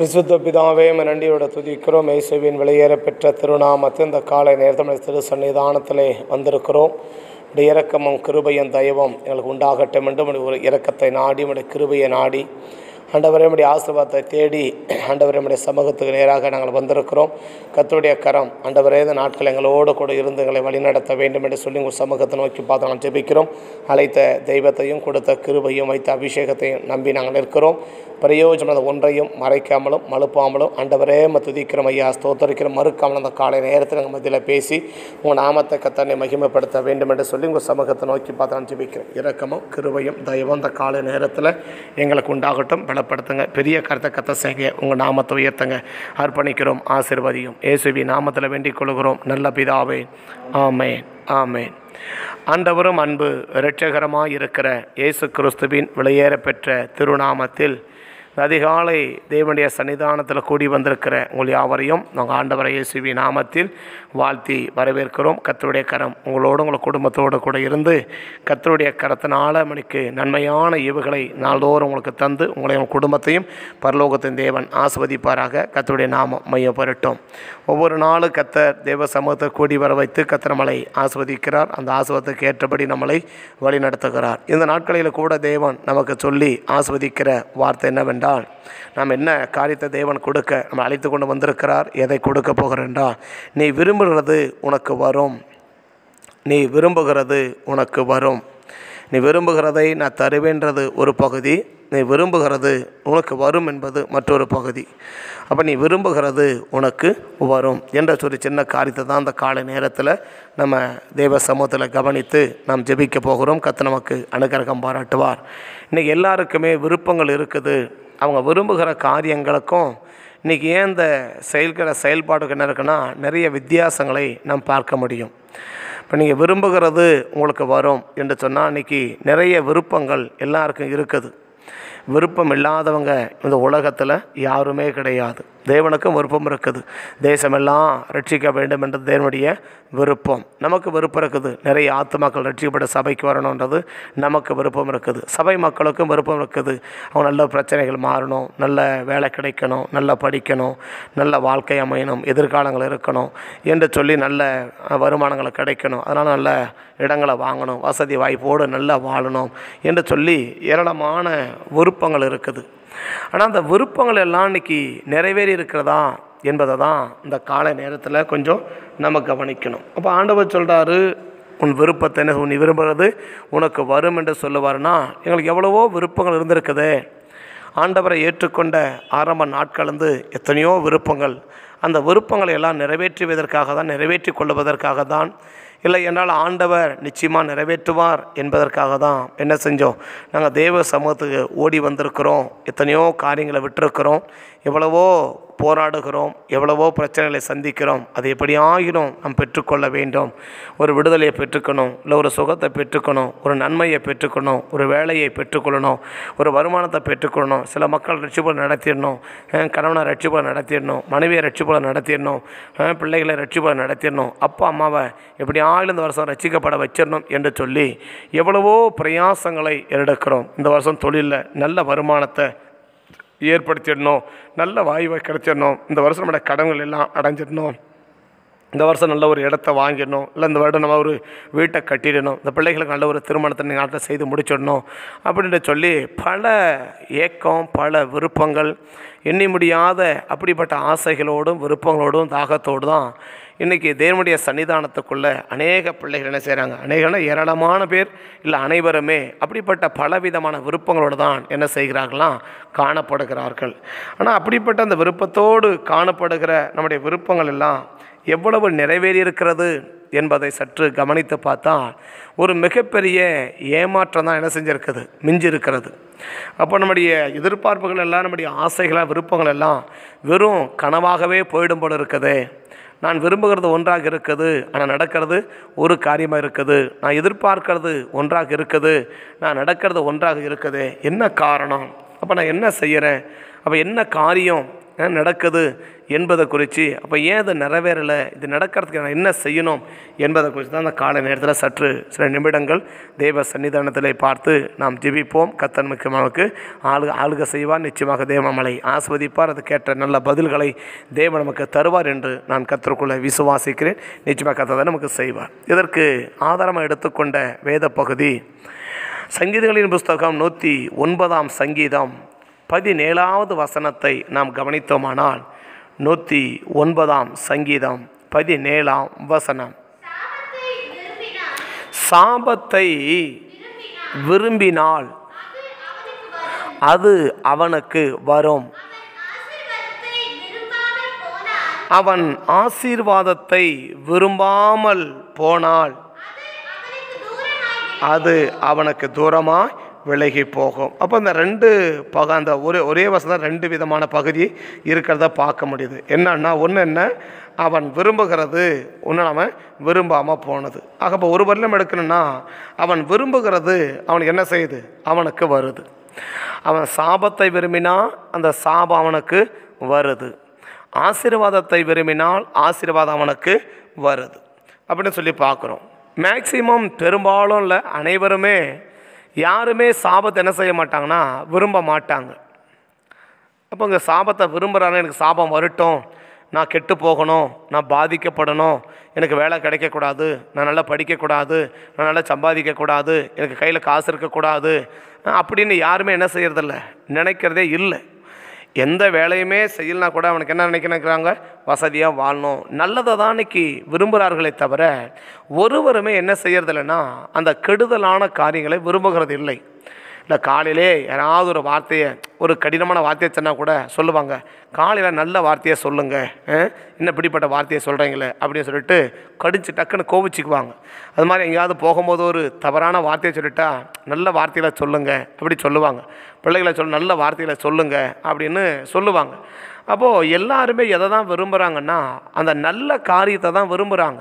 பரிசுத்த பிதாவே நன்றியோட துதிக்கிறோம் இயேசுவின் வெளியேற பெற்ற திருநாமத்தை இந்த காலை நேர்தமிழ் திரு சன்னிதானத்திலே வந்திருக்கிறோம் உடைய இறக்கமும் கிருபையும் தயவும் எங்களுக்கு உண்டாகட்டும் என்று ஒரு இறக்கத்தை நாடி உடைய கிருபையை நாடி ஆண்டவரே நம்முடைய ஆசீர்வாதத்தை தேடி ஆண்டவரே நம்முடைய சமூகத்துக்கு நேராக நாங்கள் வந்திருக்கிறோம் கத்துடைய கரம் ஆண்டவரே இந்த நாட்கள் எங்களோடு கூட இருந்து எங்களை வழிநடத்த வேண்டும் என்று சொல்லி உங்கள் சமூகத்தை நோக்கி பார்த்து நாங்கள் ஜெபிக்கிறோம் அழைத்த தெய்வத்தையும் கொடுத்த கிருபையும் வைத்த அபிஷேகத்தையும் நம்பி நாங்கள் நிற்கிறோம் பிரயோஜனம் ஒன்றையும் மறைக்காமலும் மழுப்பாமலும் ஆண்டவரே துதிக்கிற ஐயா ஸ்தோத்தரிக்கிற மறுக்காமல் அந்த காலை நேரத்தில் எங்கள் மத்தியில் பேசி உங்கள் நாமத்தை கத்தனை மகிமைப்படுத்த வேண்டும் என்று சொல்லி உங்கள் சமூகத்தை நோக்கி பார்த்து நான் ஜெபிக்கிறோம் இரக்கமும் கிருபையும் தயவும் அந்த காலை நேரத்தில் எங்களுக்கு உண்டாகட்டும் பல கனப்படுத்துங்க பெரிய கருத்தை கத்த செய்ய உங்கள் நாமத்தை உயர்த்துங்க அர்ப்பணிக்கிறோம் ஆசிர்வதியும் ஏசுபி நாமத்தில் வேண்டிக் கொள்கிறோம் நல்ல பிதாவே ஆமேன் ஆமேன் ஆண்டவரும் அன்பு இரட்சகரமாக இருக்கிற இயேசு கிறிஸ்துவின் விளையேற பெற்ற திருநாமத்தில் அதிகாலை தேவனுடைய சன்னிதானத்தில் கூடி வந்திருக்கிற உங்கள் யாவரையும் நாங்கள் ஆண்டவர இயேசுவி நாமத்தில் வாழ்த்தி வரவேற்கிறோம் கத்தருடைய கரம் உங்களோடு உங்கள் குடும்பத்தோடு கூட இருந்து கத்தருடைய கரத்தினால மணிக்கு நன்மையான இவுகளை நாள்தோறும் உங்களுக்கு தந்து உங்களை உங்கள் குடும்பத்தையும் பரலோகத்தின் தேவன் ஆஸ்வதிப்பாராக கத்தருடைய நாமம் மையப்பரட்டும் ஒவ்வொரு நாளும் கத்தர் தேவ சமூகத்தை கூடி வர வைத்து கத்தர் மலை ஆஸ்வதிக்கிறார் அந்த ஆசுவத்துக்கு ஏற்றபடி நம்மளை வழிநடத்துகிறார் இந்த நாட்களில் கூட தேவன் நமக்கு சொல்லி ஆஸ்வதிக்கிற வார்த்தை என்னவென்றால் என்றால் நாம் என்ன காரியத்தை தேவன் கொடுக்க நம்ம அழைத்து கொண்டு வந்திருக்கிறார் எதை கொடுக்க என்றால் நீ விரும்புகிறது உனக்கு வரும் நீ விரும்புகிறது உனக்கு வரும் நீ விரும்புகிறதை நான் தருவேன்றது ஒரு பகுதி நீ விரும்புகிறது உனக்கு வரும் என்பது மற்றொரு பகுதி அப்போ நீ விரும்புகிறது உனக்கு வரும் என்ற ஒரு சின்ன காரியத்தை தான் அந்த காலை நேரத்தில் நம்ம தெய்வ சமூகத்தில் கவனித்து நாம் ஜெபிக்க போகிறோம் கத்து நமக்கு அனுகிரகம் பாராட்டுவார் இன்றைக்கி எல்லாருக்குமே விருப்பங்கள் இருக்குது அவங்க விரும்புகிற காரியங்களுக்கும் இன்றைக்கி ஏன் இந்த செயல்கிற செயல்பாடுக்கு என்ன இருக்குன்னா நிறைய வித்தியாசங்களை நாம் பார்க்க முடியும் இப்போ நீங்கள் விரும்புகிறது உங்களுக்கு வரும் என்று சொன்னால் இன்றைக்கி நிறைய விருப்பங்கள் எல்லாருக்கும் இருக்குது விருப்பம் இல்லாதவங்க இந்த உலகத்தில் யாருமே கிடையாது தேவனுக்கும் விருப்பம் இருக்குது தேசமெல்லாம் ரட்சிக்க வேண்டும் என்றது தேவனுடைய விருப்பம் நமக்கு விருப்பம் இருக்குது நிறைய ஆத்மாக்கள் ரட்சிக்கப்பட சபைக்கு வரணுன்றது நமக்கு விருப்பம் இருக்குது சபை மக்களுக்கும் விருப்பம் இருக்குது அவங்க நல்ல பிரச்சனைகள் மாறணும் நல்ல வேலை கிடைக்கணும் நல்ல படிக்கணும் நல்ல வாழ்க்கை அமையணும் எதிர்காலங்கள் இருக்கணும் என்று சொல்லி நல்ல வருமானங்களை கிடைக்கணும் அதனால் நல்ல இடங்களை வாங்கணும் வசதி வாய்ப்போடு நல்லா வாழணும் என்று சொல்லி ஏராளமான விருப்பங்கள் இருக்குது ஆனால் அந்த விருப்பங்கள் எல்லாம் இன்றைக்கி நிறைவேறி இருக்கிறதா என்பதை தான் இந்த காலை நேரத்தில் கொஞ்சம் நம்ம கவனிக்கணும் அப்போ ஆண்டவர் சொல்கிறாரு உன் விருப்பத்தை என்ன உன் விரும்புகிறது உனக்கு வரும் என்று சொல்லுவார்னா எங்களுக்கு எவ்வளவோ விருப்பங்கள் இருந்திருக்குது ஆண்டவரை ஏற்றுக்கொண்ட ஆரம்ப நாட்கள்ந்து எத்தனையோ விருப்பங்கள் அந்த விருப்பங்களை எல்லாம் நிறைவேற்றுவதற்காக தான் நிறைவேற்றி கொள்வதற்காக தான் இல்லை என்றால் ஆண்டவர் நிச்சயமாக நிறைவேற்றுவார் என்பதற்காக தான் என்ன செஞ்சோம் நாங்கள் தேவ சமூகத்துக்கு ஓடி வந்திருக்கிறோம் எத்தனையோ காரியங்களை விட்டுருக்கிறோம் எவ்வளவோ போராடுகிறோம் எவ்வளவோ பிரச்சனைகளை சந்திக்கிறோம் அது எப்படி ஆகிடும் நாம் பெற்றுக்கொள்ள வேண்டும் ஒரு விடுதலையை பெற்றுக்கணும் இல்லை ஒரு சுகத்தை பெற்றுக்கணும் ஒரு நன்மையை பெற்றுக்கணும் ஒரு வேலையை பெற்றுக்கொள்ளணும் ஒரு வருமானத்தை பெற்றுக்கொள்ளணும் சில மக்கள் ரட்சிப்பட நடத்திடணும் கணவனை ரட்சிப்பட நடத்திடணும் மனைவியை ரட்சிப்பட நடத்திடணும் பிள்ளைகளை ரட்சிப்பட நடத்திடணும் அப்பா அம்மாவை எப்படி ஆகிலும் இந்த வருஷம் ரட்சிக்கப்பட வச்சிடணும் என்று சொல்லி எவ்வளவோ பிரயாசங்களை எடுக்கிறோம் இந்த வருஷம் தொழிலில் நல்ல வருமானத்தை ஏற்படுத்திடணும் நல்ல வாய்வை கிடைச்சிடணும் இந்த வருஷம் நம்மளோட கடன்கள் எல்லாம் அடைஞ்சிடணும் இந்த வருஷம் நல்ல ஒரு இடத்த வாங்கிடணும் இல்லை இந்த வருடம் நம்ம ஒரு வீட்டை கட்டிடணும் இந்த பிள்ளைகளுக்கு நல்ல ஒரு திருமணத்தை நீங்கள் நாட்டில் செய்து முடிச்சிடணும் அப்படின்ட்டு சொல்லி பல ஏக்கம் பல விருப்பங்கள் எண்ணி முடியாத அப்படிப்பட்ட ஆசைகளோடும் விருப்பங்களோடும் தாகத்தோடு தான் இன்றைக்கி தேவனுடைய சன்னிதானத்துக்குள்ளே அநேக பிள்ளைகள் என்ன செய்கிறாங்க அநேகனா ஏராளமான பேர் இல்லை அனைவருமே அப்படிப்பட்ட பலவிதமான விருப்பங்களோடு தான் என்ன செய்கிறார்களாம் காணப்படுகிறார்கள் ஆனால் அப்படிப்பட்ட அந்த விருப்பத்தோடு காணப்படுகிற நம்முடைய விருப்பங்கள் எல்லாம் எவ்வளவு நிறைவேறியிருக்கிறது என்பதை சற்று கவனித்து பார்த்தால் ஒரு மிகப்பெரிய ஏமாற்றம் தான் என்ன செஞ்சுருக்குது மிஞ்சிருக்கிறது அப்போ நம்முடைய எதிர்பார்ப்புகள் எல்லாம் நம்முடைய ஆசைகளாக விருப்பங்கள் எல்லாம் வெறும் கனவாகவே போயிடும் போல இருக்குது நான் விரும்புகிறது ஒன்றாக இருக்குது ஆனால் நடக்கிறது ஒரு காரியமாக இருக்குது நான் எதிர்பார்க்கறது ஒன்றாக இருக்குது நான் நடக்கிறது ஒன்றாக இருக்குது என்ன காரணம் அப்போ நான் என்ன செய்கிறேன் அப்போ என்ன காரியம் நடக்குது என்பதை குறித்து அப்போ ஏன் இது நிறைவேறலை இது நடக்கிறதுக்கு நான் என்ன செய்யணும் என்பதை குறித்து தான் அந்த காலை நேரத்தில் சற்று சில நிமிடங்கள் தெய்வ சன்னிதானத்தில் பார்த்து நாம் ஜிபிப்போம் கத்தன் முக்கியமாவுக்கு ஆளுக ஆளுக செய்வார் நிச்சயமாக தேவமலை ஆஸ்வதிப்பார் அது கேட்ட நல்ல பதில்களை தேவ நமக்கு தருவார் என்று நான் கத்திற்குள்ளே விசுவாசிக்கிறேன் நிச்சயமாக கத்தை நமக்கு செய்வார் இதற்கு ஆதாரமாக எடுத்துக்கொண்ட வேத பகுதி சங்கீதங்களின் புஸ்தகம் நூற்றி ஒன்பதாம் சங்கீதம் பதினேழாவது வசனத்தை நாம் கவனித்தோமானால் நூற்றி ஒன்பதாம் சங்கீதம் பதினேழாம் வசனம் சாபத்தை விரும்பினால் அது அவனுக்கு வரும் அவன் ஆசீர்வாதத்தை விரும்பாமல் போனால் அது அவனுக்கு தூரமாக விலகி போகும் அப்போ இந்த ரெண்டு பக அந்த ஒரே ஒரே வசனம் ரெண்டு விதமான பகுதி இருக்கிறத பார்க்க முடியுது என்னன்னா ஒன்று என்ன அவன் விரும்புகிறது ஒன்று அவன் விரும்பாமல் போனது ஆக இப்போ ஒரு வருடம் எடுக்கணும்னா அவன் விரும்புகிறது அவனுக்கு என்ன செய்யுது அவனுக்கு வருது அவன் சாபத்தை விரும்பினால் அந்த சாபம் அவனுக்கு வருது ஆசீர்வாதத்தை விரும்பினால் ஆசீர்வாதம் அவனுக்கு வருது அப்படின்னு சொல்லி பார்க்குறோம் மேக்சிமம் பெரும்பாலும் இல்லை அனைவருமே யாருமே சாபத்தை என்ன செய்ய மாட்டாங்கன்னா விரும்ப மாட்டாங்க அப்போ இங்கே சாபத்தை விரும்புகிறாங்கன்னா எனக்கு சாபம் வரட்டும் நான் கெட்டு போகணும் நான் பாதிக்கப்படணும் எனக்கு வேலை கிடைக்கக்கூடாது நான் நல்லா படிக்கக்கூடாது நான் நல்லா சம்பாதிக்கக்கூடாது எனக்கு கையில் காசு இருக்கக்கூடாது அப்படின்னு யாருமே என்ன செய்கிறதில்ல நினைக்கிறதே இல்லை எந்த வேலையுமே செய்யலனா கூட அவனுக்கு என்ன நினைக்கிறாங்க வசதியாக வாழணும் நல்லதை தான் அன்றைக்கி விரும்புகிறார்களே தவிர ஒருவருமே என்ன செய்கிறது இல்லைன்னா அந்த கெடுதலான காரியங்களை விரும்புகிறது இல்லை இல்லை காலையிலே யாராவது ஒரு வார்த்தையை ஒரு கடினமான வார்த்தையை சொன்னால் கூட சொல்லுவாங்க காலையில் நல்ல வார்த்தையை சொல்லுங்கள் என்ன பிடிப்பட்ட வார்த்தையை சொல்கிறீங்களே அப்படின்னு சொல்லிட்டு கடிச்சு டக்குன்னு கோபிச்சுக்குவாங்க அது மாதிரி எங்கேயாவது போகும்போது ஒரு தவறான வார்த்தையை சொல்லிட்டா நல்ல வார்த்தையில் சொல்லுங்கள் அப்படி சொல்லுவாங்க பிள்ளைகளை சொல் நல்ல வார்த்தையில் சொல்லுங்கள் அப்படின்னு சொல்லுவாங்க அப்போது எல்லாருமே எதை தான் விரும்புகிறாங்கன்னா அந்த நல்ல காரியத்தை தான் விரும்புகிறாங்க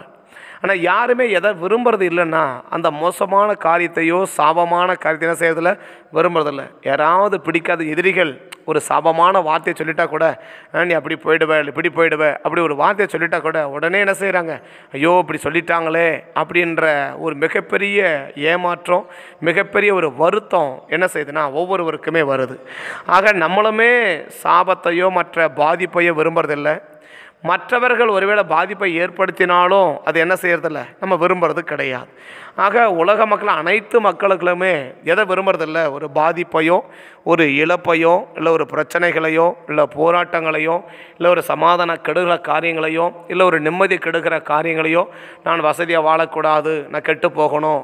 ஆனால் யாருமே எதை விரும்புறது இல்லைன்னா அந்த மோசமான காரியத்தையோ சாபமான காரியத்தையோ செய்கிறதில்ல விரும்புறதில்ல யாராவது பிடிக்காத எதிரிகள் ஒரு சாபமான வார்த்தையை சொல்லிட்டா கூட நீ அப்படி போயிடுவேன் இப்படி போயிடுவேன் அப்படி ஒரு வார்த்தையை சொல்லிட்டா கூட உடனே என்ன செய்கிறாங்க ஐயோ இப்படி சொல்லிட்டாங்களே அப்படின்ற ஒரு மிகப்பெரிய ஏமாற்றம் மிகப்பெரிய ஒரு வருத்தம் என்ன செய்யுதுன்னா ஒவ்வொருவருக்குமே வருது ஆக நம்மளுமே சாபத்தையோ மற்ற பாதிப்பையோ விரும்புறதில்லை மற்றவர்கள் ஒருவேளை பாதிப்பை ஏற்படுத்தினாலும் அது என்ன செய்கிறதில்ல நம்ம விரும்புகிறது கிடையாது ஆக உலக மக்கள் அனைத்து மக்களுக்குமே எதை விரும்புறதில்ல ஒரு பாதிப்பையோ ஒரு இழப்பையோ இல்லை ஒரு பிரச்சனைகளையோ இல்லை போராட்டங்களையோ இல்லை ஒரு சமாதான கெடுகிற காரியங்களையோ இல்லை ஒரு நிம்மதி கெடுக்கிற காரியங்களையோ நான் வசதியாக வாழக்கூடாது நான் கெட்டு போகணும்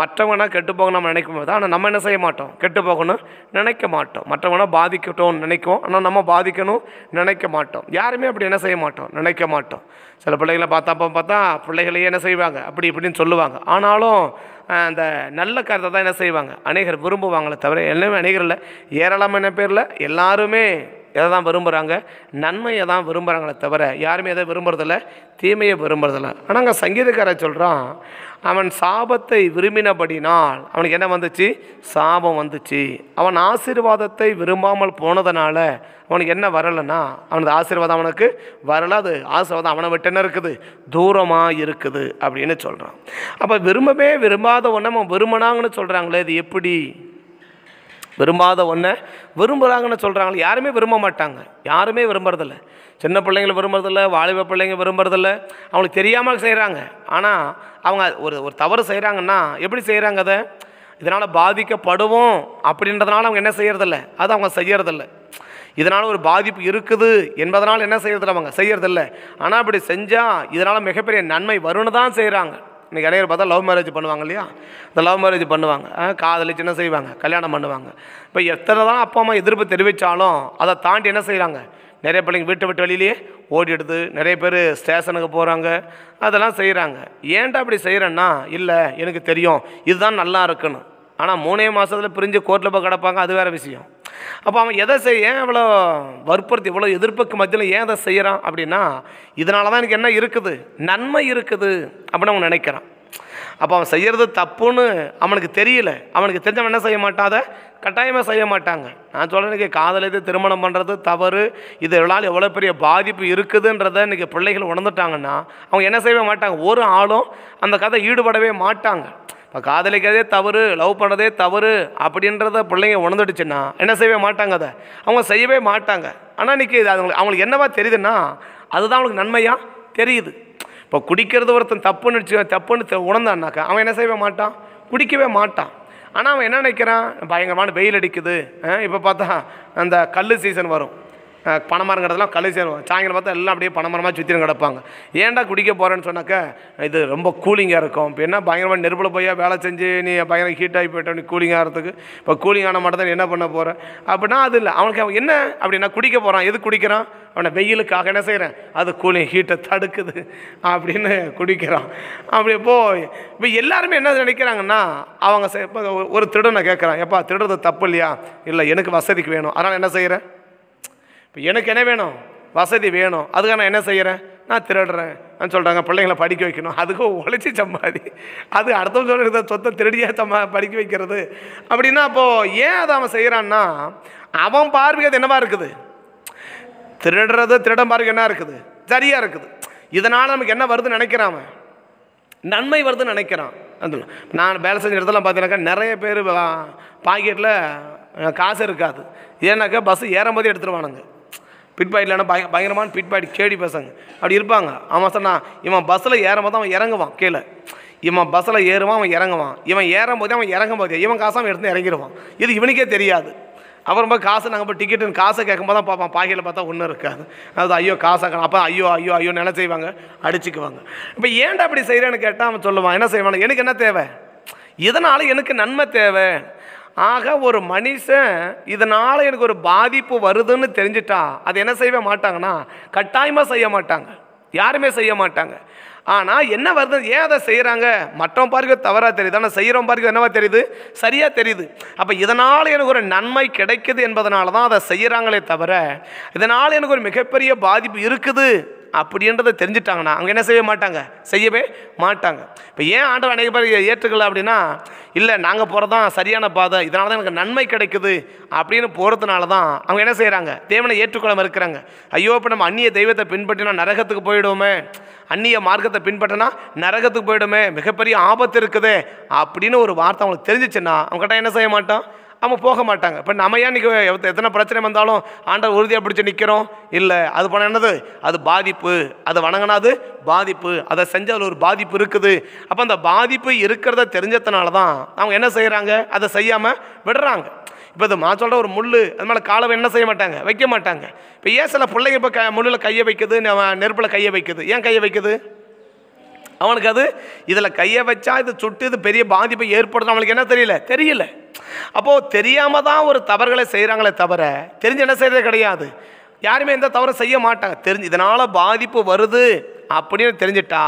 மற்றவனா கெட்டு போகணும் நம்ம நினைக்கும் போது ஆனால் நம்ம என்ன செய்ய மாட்டோம் கெட்டு போகணும் நினைக்க மாட்டோம் மற்றவனா பாதிக்கட்டும்னு நினைக்கும் ஆனால் நம்ம பாதிக்கணும் நினைக்க மாட்டோம் யாருமே அப்படி என்ன செய்ய மாட்டோம் நினைக்க மாட்டோம் சில பிள்ளைகளை பார்த்தா பார்த்தா பிள்ளைகளையே என்ன செய்வாங்க அப்படி இப்படின்னு சொல்லுவாங்க ஆனால் இருந்தாலும் அந்த நல்ல கருத்தை தான் என்ன செய்வாங்க அநேகர் விரும்புவாங்களே தவிர என்னமே அநேகர் இல்லை ஏராளமான பேரில் எல்லாருமே எதை தான் விரும்புகிறாங்க நன்மையை தான் விரும்புகிறாங்களே தவிர யாருமே எதை விரும்புறதில்ல தீமையை விரும்புகிறதில்ல ஆனால் அங்கே சங்கீதக்காரர் சொல்கிறான் அவன் சாபத்தை விரும்பினபடினால் அவனுக்கு என்ன வந்துச்சு சாபம் வந்துச்சு அவன் ஆசீர்வாதத்தை விரும்பாமல் போனதுனால அவனுக்கு என்ன வரலைன்னா அவனது ஆசீர்வாதம் அவனுக்கு வரலாது ஆசீர்வாதம் அவனை விட்டு என்ன இருக்குது தூரமாக இருக்குது அப்படின்னு சொல்கிறான் அப்போ விரும்பவே விரும்பாத ஒன்று அவன் விரும்பினாங்கன்னு சொல்கிறாங்களே இது எப்படி விரும்பாத ஒன்றை விரும்புகிறாங்கன்னு சொல்கிறாங்களே யாருமே விரும்ப மாட்டாங்க யாருமே விரும்புறதில்ல சின்ன பிள்ளைங்களை விரும்புறதில்ல வாலிப பிள்ளைங்க விரும்புறதில்ல அவங்களுக்கு தெரியாமல் செய்கிறாங்க ஆனால் அவங்க ஒரு ஒரு தவறு செய்கிறாங்கன்னா எப்படி செய்கிறாங்க அதை இதனால் பாதிக்கப்படுவோம் அப்படின்றதுனால அவங்க என்ன செய்கிறதில்ல அது அவங்க செய்கிறதில்ல இதனால் ஒரு பாதிப்பு இருக்குது என்பதனால் என்ன செய்கிறதில்ல அவங்க செய்கிறதில்ல ஆனால் அப்படி செஞ்சால் இதனால் மிகப்பெரிய நன்மை வரும்னு தான் செய்கிறாங்க இன்றைக்கி இடையில பார்த்தா லவ் மேரேஜ் பண்ணுவாங்க இல்லையா இந்த லவ் மேரேஜ் பண்ணுவாங்க காதலிச்சு என்ன செய்வாங்க கல்யாணம் பண்ணுவாங்க இப்போ எத்தனை தான் அப்பா அம்மா எதிர்ப்பு தெரிவித்தாலும் அதை தாண்டி என்ன செய்கிறாங்க நிறைய பிள்ளைங்க வீட்டை விட்டு வெளியிலேயே ஓடி எடுத்து நிறைய பேர் ஸ்டேஷனுக்கு போகிறாங்க அதெல்லாம் செய்கிறாங்க ஏன்டா அப்படி செய்கிறேன்னா இல்லை எனக்கு தெரியும் இதுதான் நல்லா இருக்குன்னு ஆனால் மூணே மாதத்தில் பிரிஞ்சு கோர்ட்டில் போய் கிடப்பாங்க அது வேறு விஷயம் அப்போ அவன் எதை செய்ய ஏன் இவ்வளோ வற்புறுத்தி இவ்வளோ எதிர்ப்புக்கு மத்தியில் ஏன் அதை செய்கிறான் அப்படின்னா இதனால தான் எனக்கு என்ன இருக்குது நன்மை இருக்குது அப்படின்னு அவன் நினைக்கிறான் அப்போ அவன் செய்கிறது தப்புன்னு அவனுக்கு தெரியல அவனுக்கு தெரிஞ்சவன் என்ன செய்ய மாட்டான் அதை கட்டாயமாக செய்ய மாட்டாங்க நான் சொல்கிறேன் இன்றைக்கி காதலித்து திருமணம் பண்ணுறது தவறு இதனால் எவ்வளோ பெரிய பாதிப்பு இருக்குதுன்றதை இன்றைக்கி பிள்ளைகள் உணர்ந்துட்டாங்கன்னா அவங்க என்ன செய்யவே மாட்டாங்க ஒரு ஆளும் அந்த கதை ஈடுபடவே மாட்டாங்க இப்போ காதலிக்கிறதே தவறு லவ் பண்ணுறதே தவறு அப்படின்றத பிள்ளைங்க உணர்ந்துடுச்சுன்னா என்ன செய்யவே மாட்டாங்க அதை அவங்க செய்யவே மாட்டாங்க ஆனால் இன்றைக்கி இது அவங்களுக்கு அவங்களுக்கு என்னவா தெரியுதுன்னா அதுதான் அவங்களுக்கு நன்மையாக தெரியுது இப்போ குடிக்கிறது ஒருத்தன் தப்புன்னு வச்சு தப்புன்னு உணர்ந்தான்னாக்கா அவன் என்ன செய்யவே மாட்டான் குடிக்கவே மாட்டான் ஆனால் அவன் என்ன நினைக்கிறான் பயங்கரமான வெயில் அடிக்குது இப்போ பார்த்தா அந்த கல் சீசன் வரும் பணமரங்கிறதெல்லாம் கழுவி சேருவோம் சாயங்காலம் பார்த்தா எல்லாம் அப்படியே பணமரமாக சுற்றி கிடப்பாங்க ஏன்டா குடிக்க போகிறேன்னு சொன்னாக்கா இது ரொம்ப கூலிங்காக இருக்கும் இப்போ என்ன பயங்கரமாக நெருப்பில் போய் வேலை செஞ்சு நீ பயங்கரம் ஹீட்டாகி போயிட்ட நீ கூலிங் ஆகிறதுக்கு இப்போ கூலிங் ஆன மட்டும் தான் என்ன பண்ண போகிறேன் அப்படின்னா அது இல்லை அவனுக்கு அவன் என்ன அப்படின்னா குடிக்க போகிறான் எது குடிக்கிறான் அவனை வெயிலுக்காக என்ன செய்கிறேன் அது கூலிங் ஹீட்டை தடுக்குது அப்படின்னு குடிக்கிறான் அப்படி போய் இப்போ எல்லாருமே என்ன நினைக்கிறாங்கன்னா அவங்க இப்போ ஒரு திருடனை கேட்குறான் எப்பா திருடுறது தப்பு இல்லையா இல்லை எனக்கு வசதிக்கு வேணும் அதனால் என்ன செய்கிறேன் இப்போ எனக்கு என்ன வேணும் வசதி வேணும் அதுக்காக நான் என்ன செய்கிறேன் நான் திருடுறேன் சொல்கிறாங்க பிள்ளைங்களை படிக்க வைக்கணும் அதுக்கும் உழைச்சி சம்பாதி அது அடுத்தவங்க சொல்லுறது சொத்தை திருடியாக சம்மா படிக்க வைக்கிறது அப்படின்னா அப்போது ஏன் அதை அவன் செய்கிறான்னா அவன் பார்வைக்கு அது என்னவாக இருக்குது திருடுறது திருடம் பார்வை என்ன இருக்குது சரியாக இருக்குது இதனால் நமக்கு என்ன வருதுன்னு நினைக்கிறான் நன்மை வருதுன்னு நினைக்கிறான் அந்த நான் வேலை செஞ்ச இடத்துல பார்த்தீங்கன்னாக்கா நிறைய பேர் பாக்கெட்டில் காசு இருக்காது ஏன்னாக்கா பஸ்ஸு ஏறும்போதே எடுத்துருவானுங்க பிட் இல்லைன்னா பய பயங்கரமான பிட் கேடி பசங்க அப்படி இருப்பாங்க அவன் சொன்னா இவன் பஸ்ஸில் ஏறும்போது அவன் இறங்குவான் கீழே இவன் பஸ்ஸில் ஏறுவான் அவன் இறங்குவான் இவன் போதே அவன் இறங்கும் போதே இவன் அவன் எடுத்து இறங்கிடுவான் இது இவனுக்கே தெரியாது அப்புறம் போய் காசு நாங்கள் போய் டிக்கெட்டுன்னு காசை கேட்கும்போது தான் பார்ப்பான் பாக்கையில் பார்த்தா ஒன்றும் இருக்காது அது ஐயோ காசை அப்போ ஐயோ ஐயோ ஐயோ என்ன செய்வாங்க அடிச்சுக்குவாங்க இப்போ ஏன்டா அப்படி செய்கிறேன்னு கேட்டால் அவன் சொல்லுவான் என்ன செய்வான் எனக்கு என்ன தேவை இதனால் எனக்கு நன்மை தேவை ஆக ஒரு மனுஷன் இதனால் எனக்கு ஒரு பாதிப்பு வருதுன்னு தெரிஞ்சிட்டா அது என்ன செய்ய மாட்டாங்கன்னா கட்டாயமாக செய்ய மாட்டாங்க யாருமே செய்ய மாட்டாங்க ஆனால் என்ன வருது ஏன் அதை செய்கிறாங்க மற்றவன் பார்க்க தவறாக தெரியுது ஆனால் செய்கிறவன் பார்க்க என்னவா தெரியுது சரியாக தெரியுது அப்போ இதனால் எனக்கு ஒரு நன்மை கிடைக்குது என்பதனால தான் அதை செய்கிறாங்களே தவிர இதனால் எனக்கு ஒரு மிகப்பெரிய பாதிப்பு இருக்குது அப்படின்றத தெரிஞ்சிட்டாங்கன்னா அவங்க என்ன செய்ய மாட்டாங்க செய்யவே மாட்டாங்க இப்போ ஏன் ஆண்டவர் அநேக பேர் ஏற்றுக்கலை அப்படின்னா இல்லை நாங்கள் போகிறது தான் சரியான பாதை இதனால தான் எனக்கு நன்மை கிடைக்குது அப்படின்னு போகிறதுனால தான் அவங்க என்ன செய்கிறாங்க தேவனை ஏற்றுக்கொள்ள இருக்கிறாங்க ஐயோ இப்போ நம்ம அந்நிய தெய்வத்தை பின்பற்றினா நரகத்துக்கு போயிடுவோமே அந்நிய மார்க்கத்தை பின்பற்றினா நரகத்துக்கு போயிடுமே மிகப்பெரிய ஆபத்து இருக்குது அப்படின்னு ஒரு வார்த்தை அவங்களுக்கு தெரிஞ்சிச்சுன்னா அவங்ககிட்ட என்ன செய்ய மாட்டோம் அவங்க போக மாட்டாங்க இப்போ நம்ம ஏன் இன்றைக்கி எத்தனை பிரச்சனை வந்தாலும் ஆண்டவர் உறுதியாக பிடிச்சி நிற்கிறோம் இல்லை அது பண்ண என்னது அது பாதிப்பு அதை வணங்கினா அது பாதிப்பு அதை செஞ்சால் ஒரு பாதிப்பு இருக்குது அப்போ அந்த பாதிப்பு இருக்கிறத தெரிஞ்சதுனால தான் அவங்க என்ன செய்கிறாங்க அதை செய்யாமல் விடுறாங்க இப்போ இது மாதம் சொல்கிற ஒரு முள் அது மேலே காலவை என்ன செய்ய மாட்டாங்க வைக்க மாட்டாங்க இப்போ ஏன் சில பிள்ளைங்க இப்போ க முள்ளில் கையை வைக்குது நெருப்பில் கையை வைக்குது ஏன் கையை வைக்கிது அவனுக்கு அது இதில் கையை வச்சா இது சுட்டு இது பெரிய பாதிப்பை ஏற்படுத்தும் அவனுக்கு என்ன தெரியல தெரியல அப்போது தெரியாமல் தான் ஒரு தவறுகளை செய்கிறாங்களே தவிர தெரிஞ்சு என்ன செய்கிறது கிடையாது யாருமே எந்த தவறும் செய்ய மாட்டாங்க தெரிஞ்சு இதனால் பாதிப்பு வருது அப்படின்னு தெரிஞ்சிட்டா